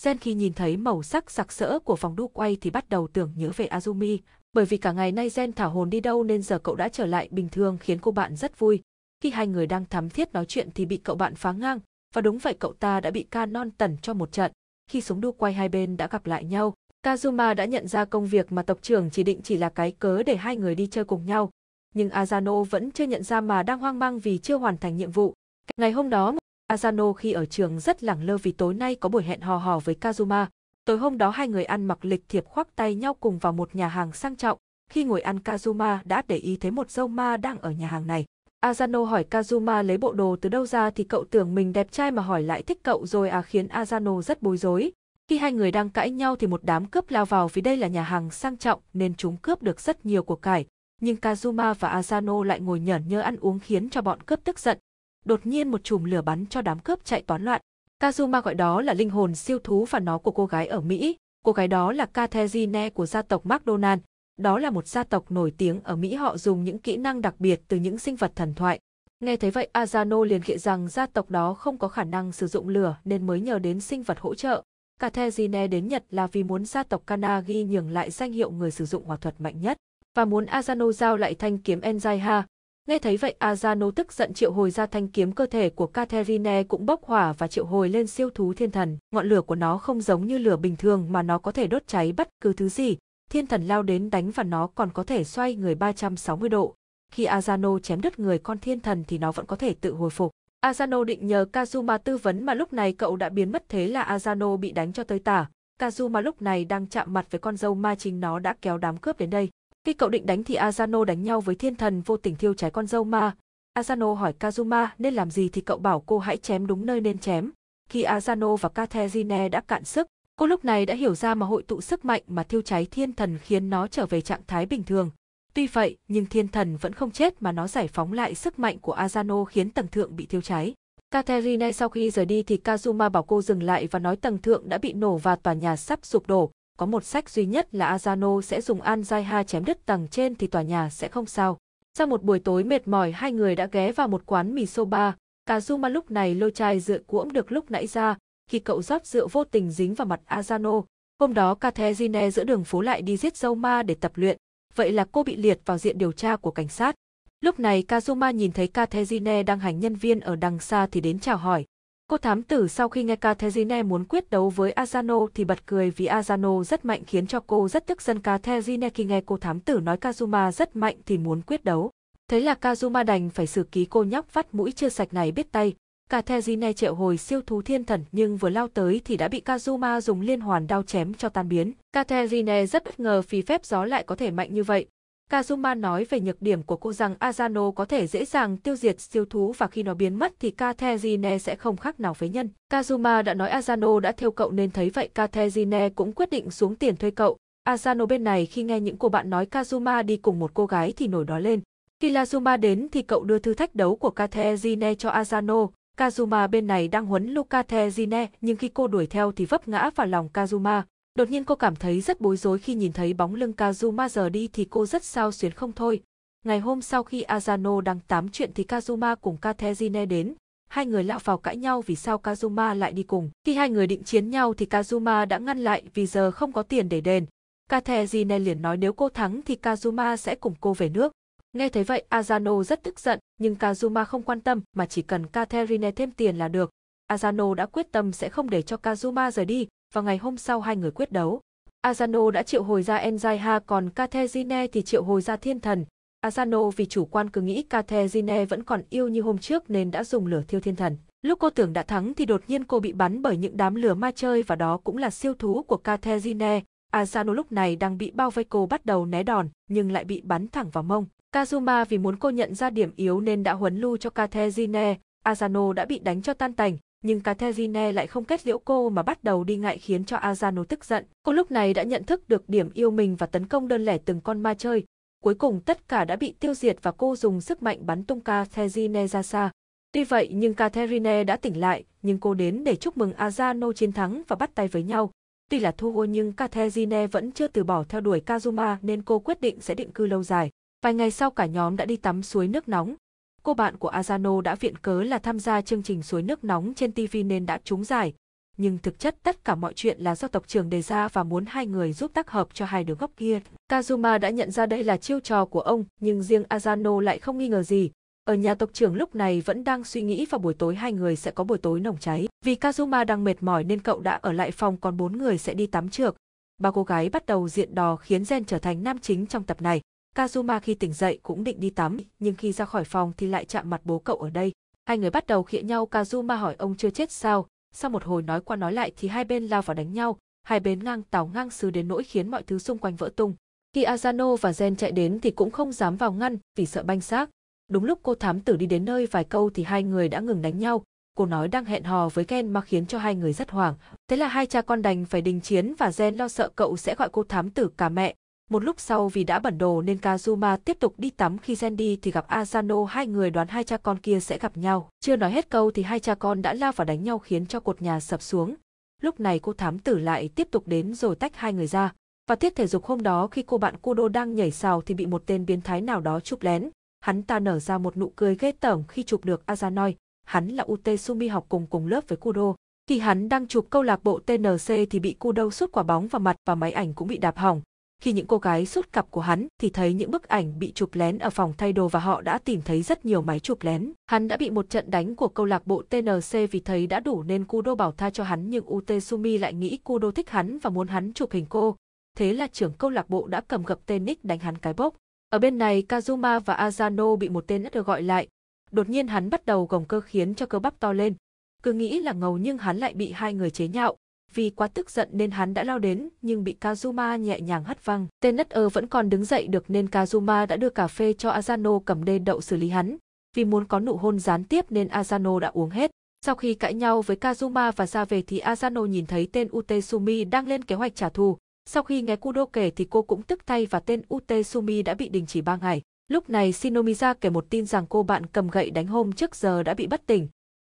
Gen khi nhìn thấy màu sắc sặc sỡ của phòng đu quay thì bắt đầu tưởng nhớ về Azumi, bởi vì cả ngày nay Gen thả hồn đi đâu nên giờ cậu đã trở lại bình thường khiến cô bạn rất vui. Khi hai người đang thắm thiết nói chuyện thì bị cậu bạn phá ngang, và đúng vậy cậu ta đã bị Canon tẩn cho một trận. Khi súng đu quay hai bên đã gặp lại nhau, Kazuma đã nhận ra công việc mà tộc trưởng chỉ định chỉ là cái cớ để hai người đi chơi cùng nhau, nhưng Azano vẫn chưa nhận ra mà đang hoang mang vì chưa hoàn thành nhiệm vụ. Ngày hôm đó, Azano khi ở trường rất lẳng lơ vì tối nay có buổi hẹn hò hò với Kazuma. Tối hôm đó hai người ăn mặc lịch thiệp khoác tay nhau cùng vào một nhà hàng sang trọng. Khi ngồi ăn Kazuma đã để ý thấy một dâu ma đang ở nhà hàng này. Azano hỏi Kazuma lấy bộ đồ từ đâu ra thì cậu tưởng mình đẹp trai mà hỏi lại thích cậu rồi à khiến Azano rất bối rối. Khi hai người đang cãi nhau thì một đám cướp lao vào vì đây là nhà hàng sang trọng nên chúng cướp được rất nhiều của cải nhưng Kazuma và Asano lại ngồi nhởn nhơ ăn uống khiến cho bọn cướp tức giận. Đột nhiên một chùm lửa bắn cho đám cướp chạy toán loạn. Kazuma gọi đó là linh hồn siêu thú và nó của cô gái ở Mỹ. Cô gái đó là Katezine của gia tộc McDonald. Đó là một gia tộc nổi tiếng ở Mỹ họ dùng những kỹ năng đặc biệt từ những sinh vật thần thoại. Nghe thấy vậy Asano liền khịa rằng gia tộc đó không có khả năng sử dụng lửa nên mới nhờ đến sinh vật hỗ trợ. Katezine đến Nhật là vì muốn gia tộc Kanagi nhường lại danh hiệu người sử dụng hỏa thuật mạnh nhất và muốn Asano giao lại thanh kiếm Enzaiha. Nghe thấy vậy Asano tức giận triệu hồi ra thanh kiếm cơ thể của Katherine cũng bốc hỏa và triệu hồi lên siêu thú thiên thần. Ngọn lửa của nó không giống như lửa bình thường mà nó có thể đốt cháy bất cứ thứ gì. Thiên thần lao đến đánh và nó còn có thể xoay người 360 độ. Khi Asano chém đứt người con thiên thần thì nó vẫn có thể tự hồi phục. Asano định nhờ Kazuma tư vấn mà lúc này cậu đã biến mất thế là Asano bị đánh cho tơi tả. Kazuma lúc này đang chạm mặt với con dâu ma chính nó đã kéo đám cướp đến đây. Khi cậu định đánh thì Asano đánh nhau với thiên thần vô tình thiêu trái con dâu ma. Asano hỏi Kazuma nên làm gì thì cậu bảo cô hãy chém đúng nơi nên chém. Khi Asano và Katezine đã cạn sức, cô lúc này đã hiểu ra mà hội tụ sức mạnh mà thiêu cháy thiên thần khiến nó trở về trạng thái bình thường. Tuy vậy, nhưng thiên thần vẫn không chết mà nó giải phóng lại sức mạnh của Asano khiến tầng thượng bị thiêu cháy. Katherine sau khi rời đi thì Kazuma bảo cô dừng lại và nói tầng thượng đã bị nổ và tòa nhà sắp sụp đổ, có một sách duy nhất là Azano sẽ dùng Anjaiha chém đứt tầng trên thì tòa nhà sẽ không sao. Sau một buổi tối mệt mỏi hai người đã ghé vào một quán mì soba, Kazuma lúc này lôi chai rượu cuỗm được lúc nãy ra, khi cậu rót rượu vô tình dính vào mặt Azano. Hôm đó Katezine giữa đường phố lại đi giết dâu ma để tập luyện, vậy là cô bị liệt vào diện điều tra của cảnh sát. Lúc này Kazuma nhìn thấy Katezine đang hành nhân viên ở đằng xa thì đến chào hỏi, Cô thám tử sau khi nghe Katerine muốn quyết đấu với Azano thì bật cười vì Azano rất mạnh khiến cho cô rất tức giận Katerine khi nghe cô thám tử nói Kazuma rất mạnh thì muốn quyết đấu. Thế là Kazuma đành phải xử ký cô nhóc vắt mũi chưa sạch này biết tay. Katerine triệu hồi siêu thú thiên thần nhưng vừa lao tới thì đã bị Kazuma dùng liên hoàn đao chém cho tan biến. Katerine rất bất ngờ vì phép gió lại có thể mạnh như vậy, Kazuma nói về nhược điểm của cô rằng Azano có thể dễ dàng tiêu diệt siêu thú và khi nó biến mất thì Katezine sẽ không khác nào với nhân. Kazuma đã nói Azano đã theo cậu nên thấy vậy Katezine cũng quyết định xuống tiền thuê cậu. Azano bên này khi nghe những cô bạn nói Kazuma đi cùng một cô gái thì nổi đó lên. Khi Lazuma đến thì cậu đưa thư thách đấu của Katezine cho Azano. Kazuma bên này đang huấn Luka Tezine nhưng khi cô đuổi theo thì vấp ngã vào lòng Kazuma. Đột nhiên cô cảm thấy rất bối rối khi nhìn thấy bóng lưng Kazuma giờ đi thì cô rất sao xuyến không thôi. Ngày hôm sau khi Azano đang tám chuyện thì Kazuma cùng Katejine đến, hai người lạo vào cãi nhau vì sao Kazuma lại đi cùng. Khi hai người định chiến nhau thì Kazuma đã ngăn lại vì giờ không có tiền để đền. Katejine liền nói nếu cô thắng thì Kazuma sẽ cùng cô về nước. Nghe thấy vậy Azano rất tức giận, nhưng Kazuma không quan tâm mà chỉ cần Katherine thêm tiền là được. Azano đã quyết tâm sẽ không để cho Kazuma rời đi, và ngày hôm sau hai người quyết đấu. Asano đã triệu hồi ra Enzaiha còn Kathezine thì triệu hồi ra thiên thần. Asano vì chủ quan cứ nghĩ Kathezine vẫn còn yêu như hôm trước nên đã dùng lửa thiêu thiên thần. Lúc cô tưởng đã thắng thì đột nhiên cô bị bắn bởi những đám lửa ma chơi và đó cũng là siêu thú của Kathezine. Asano lúc này đang bị bao vây cô bắt đầu né đòn nhưng lại bị bắn thẳng vào mông. Kazuma vì muốn cô nhận ra điểm yếu nên đã huấn lưu cho Kathezine. Asano đã bị đánh cho tan tành, nhưng Catherine lại không kết liễu cô mà bắt đầu đi ngại khiến cho Azano tức giận. Cô lúc này đã nhận thức được điểm yêu mình và tấn công đơn lẻ từng con ma chơi. Cuối cùng tất cả đã bị tiêu diệt và cô dùng sức mạnh bắn tung Catherine ra xa. Tuy vậy nhưng Catherine đã tỉnh lại, nhưng cô đến để chúc mừng Azano chiến thắng và bắt tay với nhau. Tuy là thua ô nhưng Catherine vẫn chưa từ bỏ theo đuổi Kazuma nên cô quyết định sẽ định cư lâu dài. Vài ngày sau cả nhóm đã đi tắm suối nước nóng, cô bạn của Azano đã viện cớ là tham gia chương trình suối nước nóng trên TV nên đã trúng giải. Nhưng thực chất tất cả mọi chuyện là do tộc trưởng đề ra và muốn hai người giúp tác hợp cho hai đứa góc kia. Kazuma đã nhận ra đây là chiêu trò của ông, nhưng riêng Azano lại không nghi ngờ gì. Ở nhà tộc trưởng lúc này vẫn đang suy nghĩ vào buổi tối hai người sẽ có buổi tối nồng cháy. Vì Kazuma đang mệt mỏi nên cậu đã ở lại phòng còn bốn người sẽ đi tắm trược. Ba cô gái bắt đầu diện đò khiến Gen trở thành nam chính trong tập này. Kazuma khi tỉnh dậy cũng định đi tắm, nhưng khi ra khỏi phòng thì lại chạm mặt bố cậu ở đây. Hai người bắt đầu khịa nhau Kazuma hỏi ông chưa chết sao, sau một hồi nói qua nói lại thì hai bên lao vào đánh nhau, hai bên ngang tào ngang sứ đến nỗi khiến mọi thứ xung quanh vỡ tung. Khi Azano và Gen chạy đến thì cũng không dám vào ngăn vì sợ banh xác. Đúng lúc cô thám tử đi đến nơi vài câu thì hai người đã ngừng đánh nhau. Cô nói đang hẹn hò với Gen mà khiến cho hai người rất hoảng. Thế là hai cha con đành phải đình chiến và Gen lo sợ cậu sẽ gọi cô thám tử cả mẹ, một lúc sau vì đã bẩn đồ nên Kazuma tiếp tục đi tắm khi Zen thì gặp Asano hai người đoán hai cha con kia sẽ gặp nhau. Chưa nói hết câu thì hai cha con đã lao vào đánh nhau khiến cho cột nhà sập xuống. Lúc này cô thám tử lại tiếp tục đến rồi tách hai người ra. Và tiết thể dục hôm đó khi cô bạn Kudo đang nhảy xào thì bị một tên biến thái nào đó chụp lén. Hắn ta nở ra một nụ cười ghê tởm khi chụp được Azanoi. Hắn là Ute học cùng cùng lớp với Kudo. Khi hắn đang chụp câu lạc bộ TNC thì bị Kudo sút quả bóng vào mặt và máy ảnh cũng bị đạp hỏng khi những cô gái sốt cặp của hắn thì thấy những bức ảnh bị chụp lén ở phòng thay đồ và họ đã tìm thấy rất nhiều máy chụp lén. Hắn đã bị một trận đánh của câu lạc bộ TNC vì thấy đã đủ nên Kudo bảo tha cho hắn nhưng Utesumi lại nghĩ Kudo thích hắn và muốn hắn chụp hình cô. Thế là trưởng câu lạc bộ đã cầm gập tên Nick đánh hắn cái bốc. Ở bên này Kazuma và Azano bị một tên đã được gọi lại. Đột nhiên hắn bắt đầu gồng cơ khiến cho cơ bắp to lên. Cứ nghĩ là ngầu nhưng hắn lại bị hai người chế nhạo vì quá tức giận nên hắn đã lao đến nhưng bị Kazuma nhẹ nhàng hất văng. Tên nất ơ vẫn còn đứng dậy được nên Kazuma đã đưa cà phê cho Asano cầm đê đậu xử lý hắn. Vì muốn có nụ hôn gián tiếp nên Asano đã uống hết. Sau khi cãi nhau với Kazuma và ra về thì Asano nhìn thấy tên Utesumi đang lên kế hoạch trả thù. Sau khi nghe Kudo kể thì cô cũng tức tay và tên Utesumi đã bị đình chỉ 3 ngày. Lúc này Shinomiza kể một tin rằng cô bạn cầm gậy đánh hôm trước giờ đã bị bất tỉnh.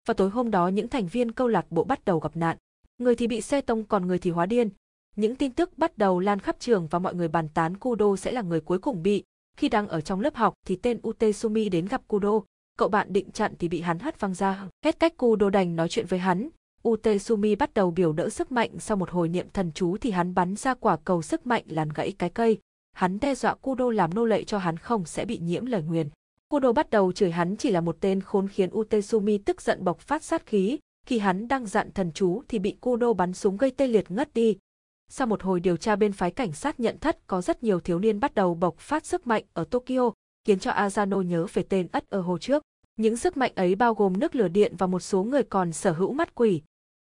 Và tối hôm đó những thành viên câu lạc bộ bắt đầu gặp nạn. Người thì bị xe tông còn người thì hóa điên. Những tin tức bắt đầu lan khắp trường và mọi người bàn tán Kudo sẽ là người cuối cùng bị. Khi đang ở trong lớp học thì tên Utesumi đến gặp Kudo, cậu bạn định chặn thì bị hắn hất văng ra. Hết cách Kudo đành nói chuyện với hắn, Utesumi bắt đầu biểu đỡ sức mạnh sau một hồi niệm thần chú thì hắn bắn ra quả cầu sức mạnh làm gãy cái cây. Hắn đe dọa Kudo làm nô lệ cho hắn không sẽ bị nhiễm lời nguyền. Kudo bắt đầu chửi hắn chỉ là một tên khốn khiến Utesumi tức giận bộc phát sát khí, khi hắn đang dặn thần chú thì bị Kuno bắn súng gây tê liệt ngất đi. Sau một hồi điều tra bên phái cảnh sát nhận thất có rất nhiều thiếu niên bắt đầu bộc phát sức mạnh ở Tokyo, khiến cho Asano nhớ về tên ất ở hồ trước. Những sức mạnh ấy bao gồm nước lửa điện và một số người còn sở hữu mắt quỷ.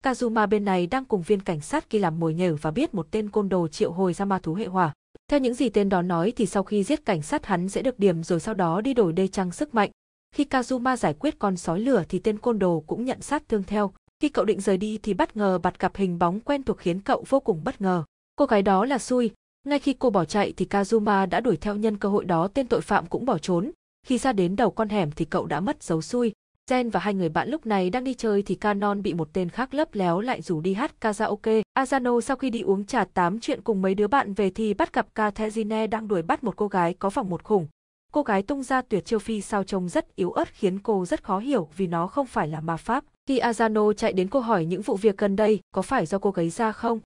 Kazuma bên này đang cùng viên cảnh sát kia làm mồi nhử và biết một tên côn đồ triệu hồi ra ma thú hệ hỏa. Theo những gì tên đó nói thì sau khi giết cảnh sát hắn sẽ được điểm rồi sau đó đi đổi đê trang sức mạnh, khi Kazuma giải quyết con sói lửa thì tên côn đồ cũng nhận sát thương theo. Khi cậu định rời đi thì bất ngờ bạt gặp hình bóng quen thuộc khiến cậu vô cùng bất ngờ. Cô gái đó là Sui. Ngay khi cô bỏ chạy thì Kazuma đã đuổi theo nhân cơ hội đó tên tội phạm cũng bỏ trốn. Khi ra đến đầu con hẻm thì cậu đã mất dấu Sui. Zen và hai người bạn lúc này đang đi chơi thì Canon bị một tên khác lấp léo lại rủ đi hát karaoke. Azano sau khi đi uống trà tám chuyện cùng mấy đứa bạn về thì bắt gặp Katherine đang đuổi bắt một cô gái có vòng một khủng. Cô gái tung ra tuyệt chiêu phi sao trông rất yếu ớt khiến cô rất khó hiểu vì nó không phải là ma pháp. Khi Azano chạy đến cô hỏi những vụ việc gần đây có phải do cô gây ra không?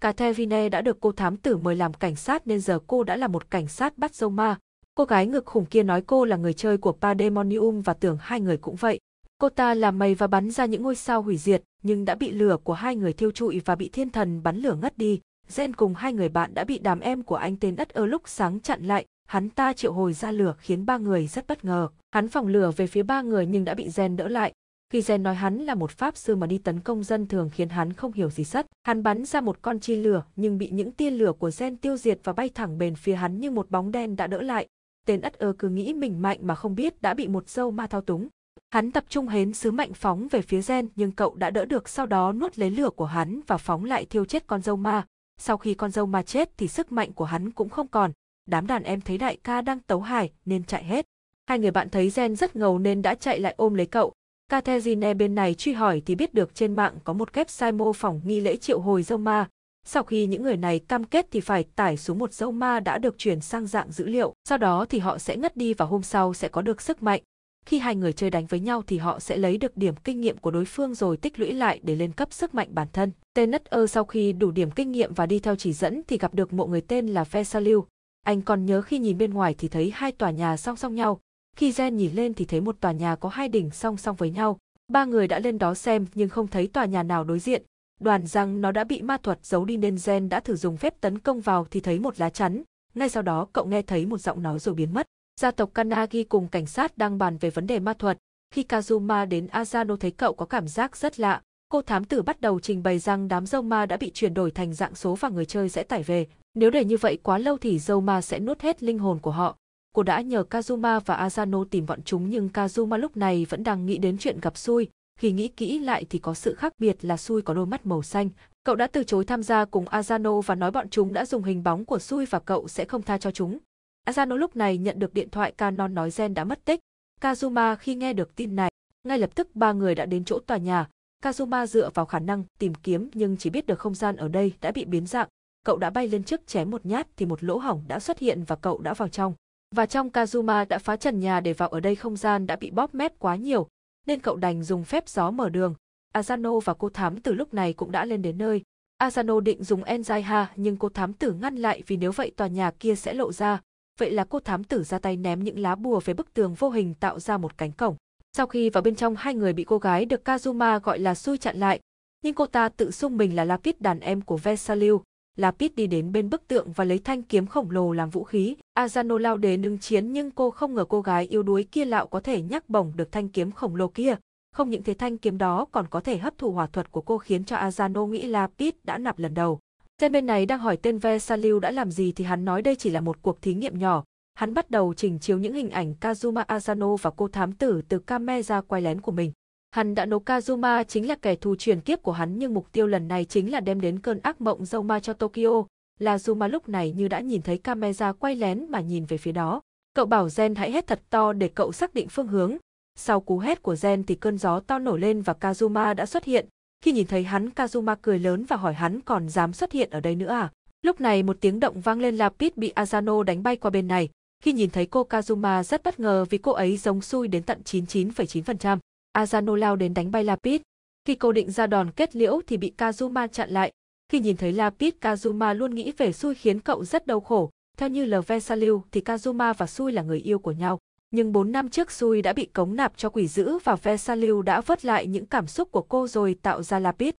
Katevine đã được cô thám tử mời làm cảnh sát nên giờ cô đã là một cảnh sát bắt dâu ma. Cô gái ngực khủng kia nói cô là người chơi của Pandemonium và tưởng hai người cũng vậy. Cô ta làm mây và bắn ra những ngôi sao hủy diệt, nhưng đã bị lửa của hai người thiêu trụi và bị thiên thần bắn lửa ngất đi. Zen cùng hai người bạn đã bị đám em của anh tên ất ở lúc sáng chặn lại, hắn ta triệu hồi ra lửa khiến ba người rất bất ngờ. Hắn phòng lửa về phía ba người nhưng đã bị Gen đỡ lại. Khi Gen nói hắn là một pháp sư mà đi tấn công dân thường khiến hắn không hiểu gì sắt. Hắn bắn ra một con chi lửa nhưng bị những tia lửa của Gen tiêu diệt và bay thẳng bền phía hắn như một bóng đen đã đỡ lại. Tên ất ơ cứ nghĩ mình mạnh mà không biết đã bị một dâu ma thao túng. Hắn tập trung hến sứ mạnh phóng về phía Gen nhưng cậu đã đỡ được sau đó nuốt lấy lửa của hắn và phóng lại thiêu chết con dâu ma. Sau khi con dâu ma chết thì sức mạnh của hắn cũng không còn, đám đàn em thấy đại ca đang tấu hài nên chạy hết. Hai người bạn thấy Gen rất ngầu nên đã chạy lại ôm lấy cậu. Katezine e bên này truy hỏi thì biết được trên mạng có một kép sai mô phỏng nghi lễ triệu hồi dâu ma. Sau khi những người này cam kết thì phải tải xuống một dâu ma đã được chuyển sang dạng dữ liệu, sau đó thì họ sẽ ngất đi và hôm sau sẽ có được sức mạnh. Khi hai người chơi đánh với nhau thì họ sẽ lấy được điểm kinh nghiệm của đối phương rồi tích lũy lại để lên cấp sức mạnh bản thân. Tên Nất ơ sau khi đủ điểm kinh nghiệm và đi theo chỉ dẫn thì gặp được mộ người tên là Vesaliu, anh còn nhớ khi nhìn bên ngoài thì thấy hai tòa nhà song song nhau, khi Gen nhìn lên thì thấy một tòa nhà có hai đỉnh song song với nhau. Ba người đã lên đó xem nhưng không thấy tòa nhà nào đối diện. Đoàn rằng nó đã bị ma thuật giấu đi nên Gen đã thử dùng phép tấn công vào thì thấy một lá chắn. Ngay sau đó cậu nghe thấy một giọng nói rồi biến mất. Gia tộc Kanagi cùng cảnh sát đang bàn về vấn đề ma thuật. Khi Kazuma đến Asano thấy cậu có cảm giác rất lạ, cô thám tử bắt đầu trình bày rằng đám dâu ma đã bị chuyển đổi thành dạng số và người chơi sẽ tải về nếu để như vậy quá lâu thì dâu ma sẽ nuốt hết linh hồn của họ. Cô đã nhờ Kazuma và Asano tìm bọn chúng nhưng Kazuma lúc này vẫn đang nghĩ đến chuyện gặp Sui. Khi nghĩ kỹ lại thì có sự khác biệt là Sui có đôi mắt màu xanh. Cậu đã từ chối tham gia cùng Asano và nói bọn chúng đã dùng hình bóng của Sui và cậu sẽ không tha cho chúng. Asano lúc này nhận được điện thoại Canon nói Gen đã mất tích. Kazuma khi nghe được tin này, ngay lập tức ba người đã đến chỗ tòa nhà. Kazuma dựa vào khả năng tìm kiếm nhưng chỉ biết được không gian ở đây đã bị biến dạng, cậu đã bay lên trước chém một nhát thì một lỗ hổng đã xuất hiện và cậu đã vào trong. Và trong Kazuma đã phá trần nhà để vào ở đây không gian đã bị bóp mép quá nhiều, nên cậu đành dùng phép gió mở đường. Asano và cô thám tử lúc này cũng đã lên đến nơi. Asano định dùng Enzaiha nhưng cô thám tử ngăn lại vì nếu vậy tòa nhà kia sẽ lộ ra. Vậy là cô thám tử ra tay ném những lá bùa về bức tường vô hình tạo ra một cánh cổng. Sau khi vào bên trong hai người bị cô gái được Kazuma gọi là xui chặn lại, nhưng cô ta tự xưng mình là Lapid đàn em của Vesaliu, là đi đến bên bức tượng và lấy thanh kiếm khổng lồ làm vũ khí. Azano lao đến ứng chiến nhưng cô không ngờ cô gái yêu đuối kia lạo có thể nhắc bổng được thanh kiếm khổng lồ kia. Không những thế thanh kiếm đó còn có thể hấp thụ hỏa thuật của cô khiến cho Azano nghĩ là Pit đã nạp lần đầu. Tên bên này đang hỏi tên Vesaliu đã làm gì thì hắn nói đây chỉ là một cuộc thí nghiệm nhỏ. Hắn bắt đầu chỉnh chiếu những hình ảnh Kazuma Azano và cô thám tử từ camera quay lén của mình. Hắn đã nấu Kazuma chính là kẻ thù chuyển kiếp của hắn nhưng mục tiêu lần này chính là đem đến cơn ác mộng dâu ma cho Tokyo. Là Zuma lúc này như đã nhìn thấy camera quay lén mà nhìn về phía đó. Cậu bảo Gen hãy hét thật to để cậu xác định phương hướng. Sau cú hét của Gen thì cơn gió to nổi lên và Kazuma đã xuất hiện. Khi nhìn thấy hắn Kazuma cười lớn và hỏi hắn còn dám xuất hiện ở đây nữa à? Lúc này một tiếng động vang lên Lapid bị Asano đánh bay qua bên này. Khi nhìn thấy cô Kazuma rất bất ngờ vì cô ấy giống xui đến tận 99,9%. Azano lao đến đánh bay Lapid. Khi cô định ra đòn kết liễu thì bị Kazuma chặn lại. Khi nhìn thấy Lapid Kazuma luôn nghĩ về Sui khiến cậu rất đau khổ. Theo như Love Saliu thì Kazuma và Sui là người yêu của nhau. Nhưng 4 năm trước Sui đã bị cống nạp cho quỷ dữ và Vesaliu đã vớt lại những cảm xúc của cô rồi tạo ra Lapid.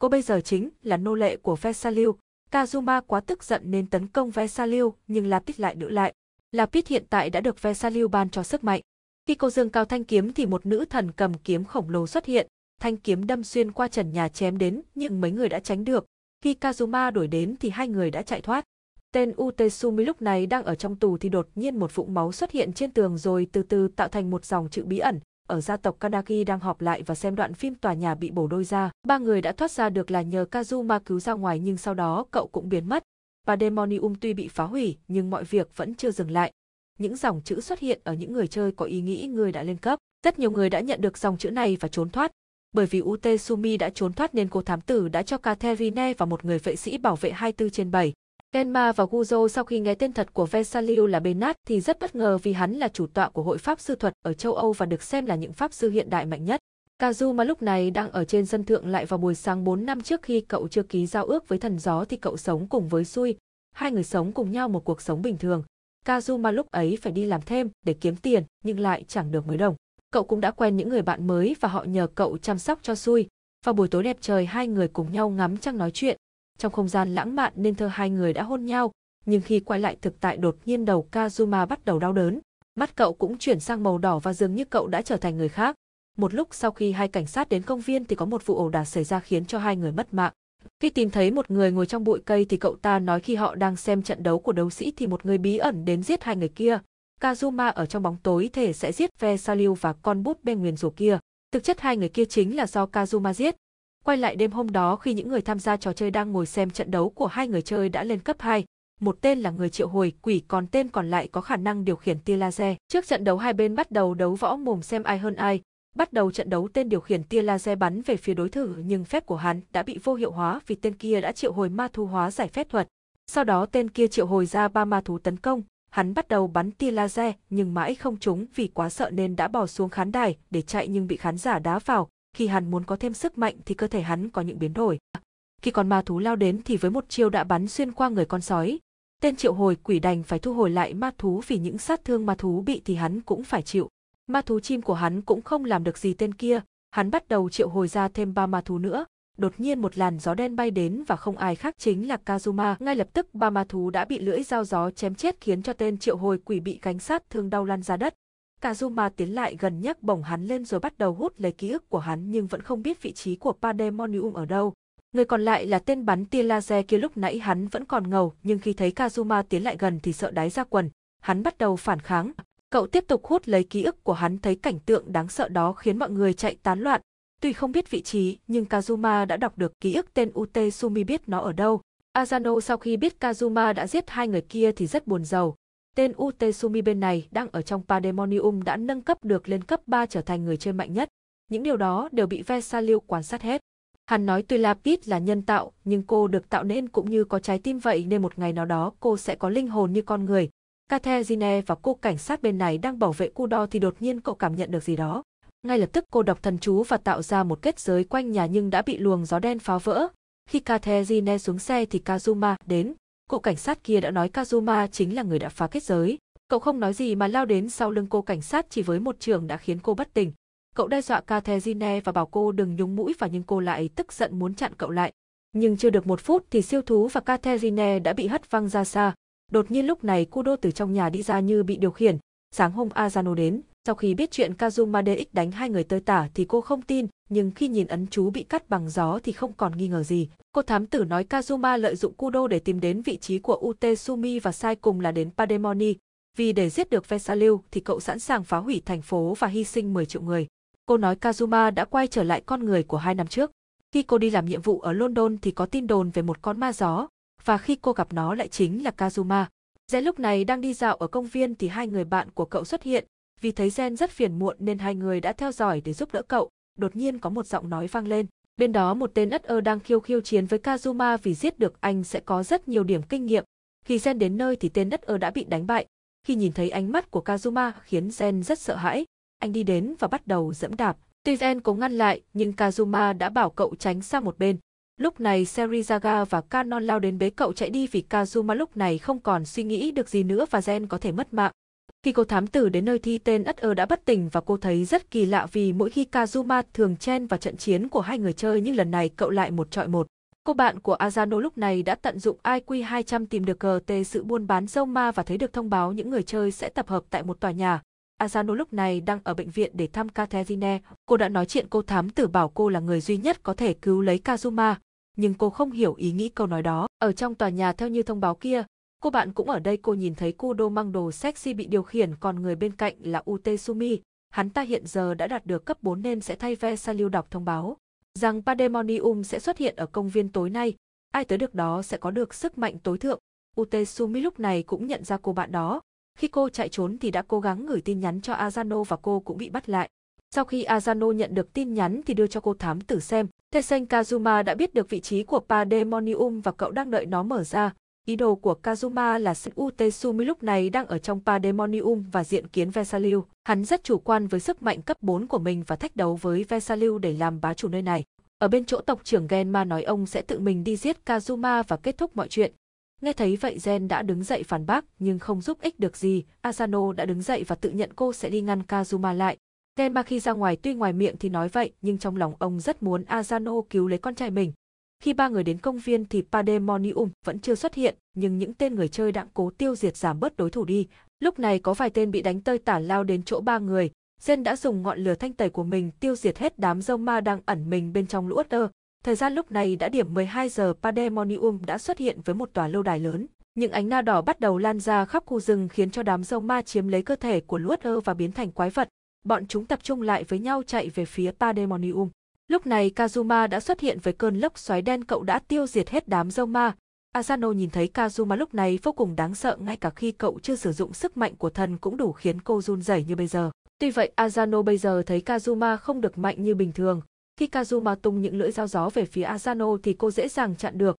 Cô bây giờ chính là nô lệ của Vesaliu. Kazuma quá tức giận nên tấn công Vesaliu nhưng Lapid lại đỡ lại. Lapid hiện tại đã được Vesaliu ban cho sức mạnh. Khi cô dương cao thanh kiếm thì một nữ thần cầm kiếm khổng lồ xuất hiện, thanh kiếm đâm xuyên qua trần nhà chém đến nhưng mấy người đã tránh được. Khi Kazuma đuổi đến thì hai người đã chạy thoát. Tên Utesumi lúc này đang ở trong tù thì đột nhiên một vũng máu xuất hiện trên tường rồi từ từ tạo thành một dòng chữ bí ẩn. Ở gia tộc Kanagi đang họp lại và xem đoạn phim tòa nhà bị bổ đôi ra. Ba người đã thoát ra được là nhờ Kazuma cứu ra ngoài nhưng sau đó cậu cũng biến mất. Và Demonium tuy bị phá hủy nhưng mọi việc vẫn chưa dừng lại những dòng chữ xuất hiện ở những người chơi có ý nghĩ người đã lên cấp. Rất nhiều người đã nhận được dòng chữ này và trốn thoát. Bởi vì Ute Sumi đã trốn thoát nên cô thám tử đã cho Katherine và một người vệ sĩ bảo vệ 24 trên 7. Kenma và Guzo sau khi nghe tên thật của Vesaliu là Benat thì rất bất ngờ vì hắn là chủ tọa của hội pháp sư thuật ở châu Âu và được xem là những pháp sư hiện đại mạnh nhất. Kazuma lúc này đang ở trên sân thượng lại vào buổi sáng 4 năm trước khi cậu chưa ký giao ước với thần gió thì cậu sống cùng với Sui. Hai người sống cùng nhau một cuộc sống bình thường. Kazuma lúc ấy phải đi làm thêm để kiếm tiền nhưng lại chẳng được mấy đồng. Cậu cũng đã quen những người bạn mới và họ nhờ cậu chăm sóc cho Sui. Vào buổi tối đẹp trời hai người cùng nhau ngắm trăng nói chuyện. Trong không gian lãng mạn nên thơ hai người đã hôn nhau, nhưng khi quay lại thực tại đột nhiên đầu Kazuma bắt đầu đau đớn. Mắt cậu cũng chuyển sang màu đỏ và dường như cậu đã trở thành người khác. Một lúc sau khi hai cảnh sát đến công viên thì có một vụ ẩu đả xảy ra khiến cho hai người mất mạng. Khi tìm thấy một người ngồi trong bụi cây thì cậu ta nói khi họ đang xem trận đấu của đấu sĩ thì một người bí ẩn đến giết hai người kia. Kazuma ở trong bóng tối thể sẽ giết Ve Saliu và con búp bê nguyền rủa kia. Thực chất hai người kia chính là do Kazuma giết. Quay lại đêm hôm đó khi những người tham gia trò chơi đang ngồi xem trận đấu của hai người chơi đã lên cấp 2, một tên là người triệu hồi quỷ còn tên còn lại có khả năng điều khiển tia laser. Trước trận đấu hai bên bắt đầu đấu võ mồm xem ai hơn ai, Bắt đầu trận đấu tên điều khiển tia laser bắn về phía đối thủ nhưng phép của hắn đã bị vô hiệu hóa vì tên kia đã triệu hồi ma thú hóa giải phép thuật. Sau đó tên kia triệu hồi ra ba ma thú tấn công, hắn bắt đầu bắn tia laser nhưng mãi không trúng vì quá sợ nên đã bỏ xuống khán đài để chạy nhưng bị khán giả đá vào. Khi hắn muốn có thêm sức mạnh thì cơ thể hắn có những biến đổi. Khi con ma thú lao đến thì với một chiêu đã bắn xuyên qua người con sói. Tên triệu hồi quỷ đành phải thu hồi lại ma thú vì những sát thương ma thú bị thì hắn cũng phải chịu ma thú chim của hắn cũng không làm được gì tên kia, hắn bắt đầu triệu hồi ra thêm ba ma thú nữa. Đột nhiên một làn gió đen bay đến và không ai khác chính là Kazuma. Ngay lập tức ba ma thú đã bị lưỡi dao gió chém chết khiến cho tên triệu hồi quỷ bị cánh sát thương đau lăn ra đất. Kazuma tiến lại gần nhấc bổng hắn lên rồi bắt đầu hút lấy ký ức của hắn nhưng vẫn không biết vị trí của Pandemonium ở đâu. Người còn lại là tên bắn tia laser kia lúc nãy hắn vẫn còn ngầu nhưng khi thấy Kazuma tiến lại gần thì sợ đáy ra quần. Hắn bắt đầu phản kháng, Cậu tiếp tục hút lấy ký ức của hắn thấy cảnh tượng đáng sợ đó khiến mọi người chạy tán loạn. Tuy không biết vị trí nhưng Kazuma đã đọc được ký ức tên Ute Sumi biết nó ở đâu. Asano sau khi biết Kazuma đã giết hai người kia thì rất buồn giàu. Tên Ute Sumi bên này đang ở trong Pandemonium đã nâng cấp được lên cấp 3 trở thành người chơi mạnh nhất. Những điều đó đều bị Vesaliu quan sát hết. Hắn nói tuy Lapis là nhân tạo, nhưng cô được tạo nên cũng như có trái tim vậy nên một ngày nào đó cô sẽ có linh hồn như con người, Katherine và cô cảnh sát bên này đang bảo vệ cu đo thì đột nhiên cậu cảm nhận được gì đó. Ngay lập tức cô đọc thần chú và tạo ra một kết giới quanh nhà nhưng đã bị luồng gió đen phá vỡ. Khi Katherine xuống xe thì Kazuma đến. Cậu cảnh sát kia đã nói Kazuma chính là người đã phá kết giới. Cậu không nói gì mà lao đến sau lưng cô cảnh sát chỉ với một trường đã khiến cô bất tỉnh. Cậu đe dọa Katherine và bảo cô đừng nhúng mũi vào nhưng cô lại tức giận muốn chặn cậu lại. Nhưng chưa được một phút thì siêu thú và Katherine đã bị hất văng ra xa, Đột nhiên lúc này Kudo từ trong nhà đi ra như bị điều khiển, sáng hôm Azano đến, sau khi biết chuyện Kazuma DX đánh hai người tơi tả thì cô không tin, nhưng khi nhìn ấn chú bị cắt bằng gió thì không còn nghi ngờ gì. Cô thám tử nói Kazuma lợi dụng Kudo để tìm đến vị trí của Utesumi và sai cùng là đến Pademoni. Vì để giết được Vesaliu thì cậu sẵn sàng phá hủy thành phố và hy sinh 10 triệu người. Cô nói Kazuma đã quay trở lại con người của hai năm trước. Khi cô đi làm nhiệm vụ ở London thì có tin đồn về một con ma gió, và khi cô gặp nó lại chính là Kazuma. Zen lúc này đang đi dạo ở công viên thì hai người bạn của cậu xuất hiện, vì thấy Zen rất phiền muộn nên hai người đã theo dõi để giúp đỡ cậu, đột nhiên có một giọng nói vang lên. Bên đó một tên ất ơ đang khiêu khiêu chiến với Kazuma vì giết được anh sẽ có rất nhiều điểm kinh nghiệm. Khi Zen đến nơi thì tên ất ơ đã bị đánh bại. Khi nhìn thấy ánh mắt của Kazuma khiến Zen rất sợ hãi, anh đi đến và bắt đầu dẫm đạp. Tuy Zen cố ngăn lại nhưng Kazuma đã bảo cậu tránh sang một bên. Lúc này Serizaga và Canon lao đến bế cậu chạy đi vì Kazuma lúc này không còn suy nghĩ được gì nữa và Gen có thể mất mạng. Khi cô thám tử đến nơi thi tên ất ơ đã bất tỉnh và cô thấy rất kỳ lạ vì mỗi khi Kazuma thường chen vào trận chiến của hai người chơi nhưng lần này cậu lại một trọi một. Cô bạn của Azano lúc này đã tận dụng IQ 200 tìm được GT sự buôn bán dâu ma và thấy được thông báo những người chơi sẽ tập hợp tại một tòa nhà. Azano lúc này đang ở bệnh viện để thăm Catherine Cô đã nói chuyện cô thám tử bảo cô là người duy nhất có thể cứu lấy Kazuma nhưng cô không hiểu ý nghĩ câu nói đó. Ở trong tòa nhà theo như thông báo kia, cô bạn cũng ở đây cô nhìn thấy cu đô mang đồ sexy bị điều khiển còn người bên cạnh là Ute Hắn ta hiện giờ đã đạt được cấp 4 nên sẽ thay ve sa lưu đọc thông báo rằng Pandemonium sẽ xuất hiện ở công viên tối nay. Ai tới được đó sẽ có được sức mạnh tối thượng. Ute lúc này cũng nhận ra cô bạn đó. Khi cô chạy trốn thì đã cố gắng gửi tin nhắn cho Azano và cô cũng bị bắt lại. Sau khi Asano nhận được tin nhắn thì đưa cho cô thám tử xem, Tessen Kazuma đã biết được vị trí của Pademonium và cậu đang đợi nó mở ra. Ý đồ của Kazuma là Sen'u Tetsumi lúc này đang ở trong Pademonium và diện kiến Vesaliu. Hắn rất chủ quan với sức mạnh cấp 4 của mình và thách đấu với Vesaliu để làm bá chủ nơi này. Ở bên chỗ tộc trưởng Genma nói ông sẽ tự mình đi giết Kazuma và kết thúc mọi chuyện. Nghe thấy vậy Gen đã đứng dậy phản bác nhưng không giúp ích được gì, Asano đã đứng dậy và tự nhận cô sẽ đi ngăn Kazuma lại, Tenma khi ra ngoài tuy ngoài miệng thì nói vậy nhưng trong lòng ông rất muốn Asano cứu lấy con trai mình. Khi ba người đến công viên thì Pandemonium vẫn chưa xuất hiện, nhưng những tên người chơi đã cố tiêu diệt giảm bớt đối thủ đi. Lúc này có vài tên bị đánh tơi tả lao đến chỗ ba người. Zen đã dùng ngọn lửa thanh tẩy của mình tiêu diệt hết đám dâu ma đang ẩn mình bên trong lũ ớt Thời gian lúc này đã điểm 12 giờ Pandemonium đã xuất hiện với một tòa lâu đài lớn. Những ánh na đỏ bắt đầu lan ra khắp khu rừng khiến cho đám dâu ma chiếm lấy cơ thể của lũ và biến thành quái vật bọn chúng tập trung lại với nhau chạy về phía Pandemonium. Lúc này Kazuma đã xuất hiện với cơn lốc xoáy đen cậu đã tiêu diệt hết đám dâu ma. Asano nhìn thấy Kazuma lúc này vô cùng đáng sợ ngay cả khi cậu chưa sử dụng sức mạnh của thần cũng đủ khiến cô run rẩy như bây giờ. Tuy vậy Asano bây giờ thấy Kazuma không được mạnh như bình thường. Khi Kazuma tung những lưỡi dao gió về phía Asano thì cô dễ dàng chặn được.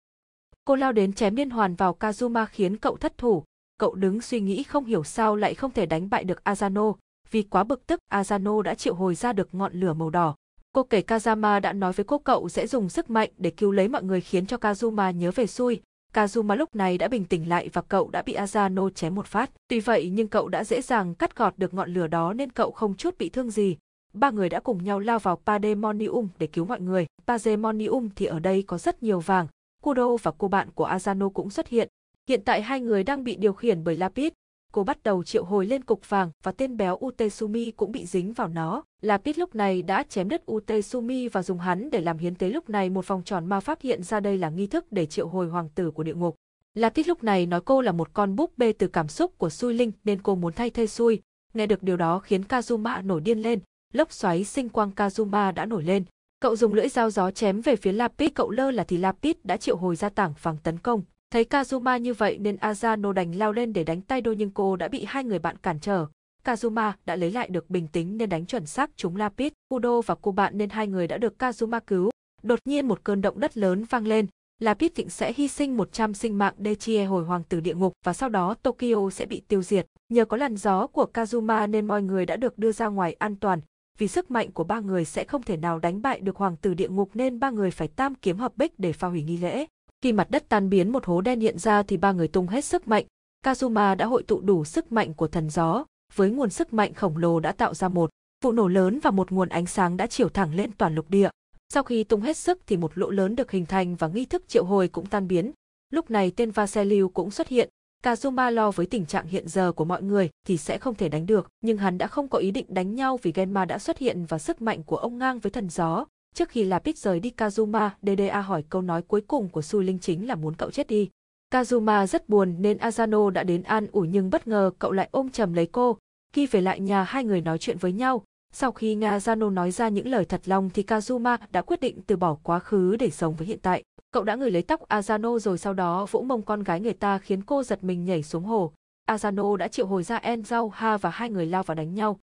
Cô lao đến chém liên hoàn vào Kazuma khiến cậu thất thủ. Cậu đứng suy nghĩ không hiểu sao lại không thể đánh bại được Asano vì quá bực tức Asano đã triệu hồi ra được ngọn lửa màu đỏ. Cô kể Kazama đã nói với cô cậu sẽ dùng sức mạnh để cứu lấy mọi người khiến cho Kazuma nhớ về xui. Kazuma lúc này đã bình tĩnh lại và cậu đã bị Asano chém một phát. Tuy vậy nhưng cậu đã dễ dàng cắt gọt được ngọn lửa đó nên cậu không chút bị thương gì. Ba người đã cùng nhau lao vào Pademonium để cứu mọi người. Pademonium thì ở đây có rất nhiều vàng. Kudo và cô bạn của Asano cũng xuất hiện. Hiện tại hai người đang bị điều khiển bởi Lapis, cô bắt đầu triệu hồi lên cục vàng và tên béo Utesumi cũng bị dính vào nó. Lapis lúc này đã chém đứt Utesumi và dùng hắn để làm hiến tế lúc này một vòng tròn ma pháp hiện ra đây là nghi thức để triệu hồi hoàng tử của địa ngục. Lapis lúc này nói cô là một con búp bê từ cảm xúc của Sui Linh nên cô muốn thay thế Sui. Nghe được điều đó khiến Kazuma nổi điên lên, lốc xoáy sinh quang Kazuma đã nổi lên. Cậu dùng lưỡi dao gió chém về phía Lapis cậu lơ là thì Lapis đã triệu hồi ra tảng vàng tấn công. Thấy Kazuma như vậy nên Azano đành lao lên để đánh tay đôi nhưng cô đã bị hai người bạn cản trở. Kazuma đã lấy lại được bình tĩnh nên đánh chuẩn xác chúng Lapis, Udo và cô bạn nên hai người đã được Kazuma cứu. Đột nhiên một cơn động đất lớn vang lên, Lapis Thịnh sẽ hy sinh 100 sinh mạng Dechie hồi hoàng tử địa ngục và sau đó Tokyo sẽ bị tiêu diệt. Nhờ có làn gió của Kazuma nên mọi người đã được đưa ra ngoài an toàn, vì sức mạnh của ba người sẽ không thể nào đánh bại được hoàng tử địa ngục nên ba người phải tam kiếm hợp bích để phá hủy nghi lễ. Khi mặt đất tan biến một hố đen hiện ra thì ba người tung hết sức mạnh, Kazuma đã hội tụ đủ sức mạnh của thần gió, với nguồn sức mạnh khổng lồ đã tạo ra một vụ nổ lớn và một nguồn ánh sáng đã chiều thẳng lên toàn lục địa. Sau khi tung hết sức thì một lỗ lớn được hình thành và nghi thức triệu hồi cũng tan biến. Lúc này tên Vaseliu cũng xuất hiện, Kazuma lo với tình trạng hiện giờ của mọi người thì sẽ không thể đánh được, nhưng hắn đã không có ý định đánh nhau vì Genma đã xuất hiện và sức mạnh của ông ngang với thần gió, Trước khi Lapid rời đi Kazuma, DDA hỏi câu nói cuối cùng của Su Linh chính là muốn cậu chết đi. Kazuma rất buồn nên Asano đã đến an ủi nhưng bất ngờ cậu lại ôm chầm lấy cô. Khi về lại nhà hai người nói chuyện với nhau, sau khi nghe Zano nói ra những lời thật lòng thì Kazuma đã quyết định từ bỏ quá khứ để sống với hiện tại. Cậu đã ngửi lấy tóc Azano rồi sau đó vỗ mông con gái người ta khiến cô giật mình nhảy xuống hồ. Azano đã triệu hồi ra Enzao Ha và hai người lao vào đánh nhau.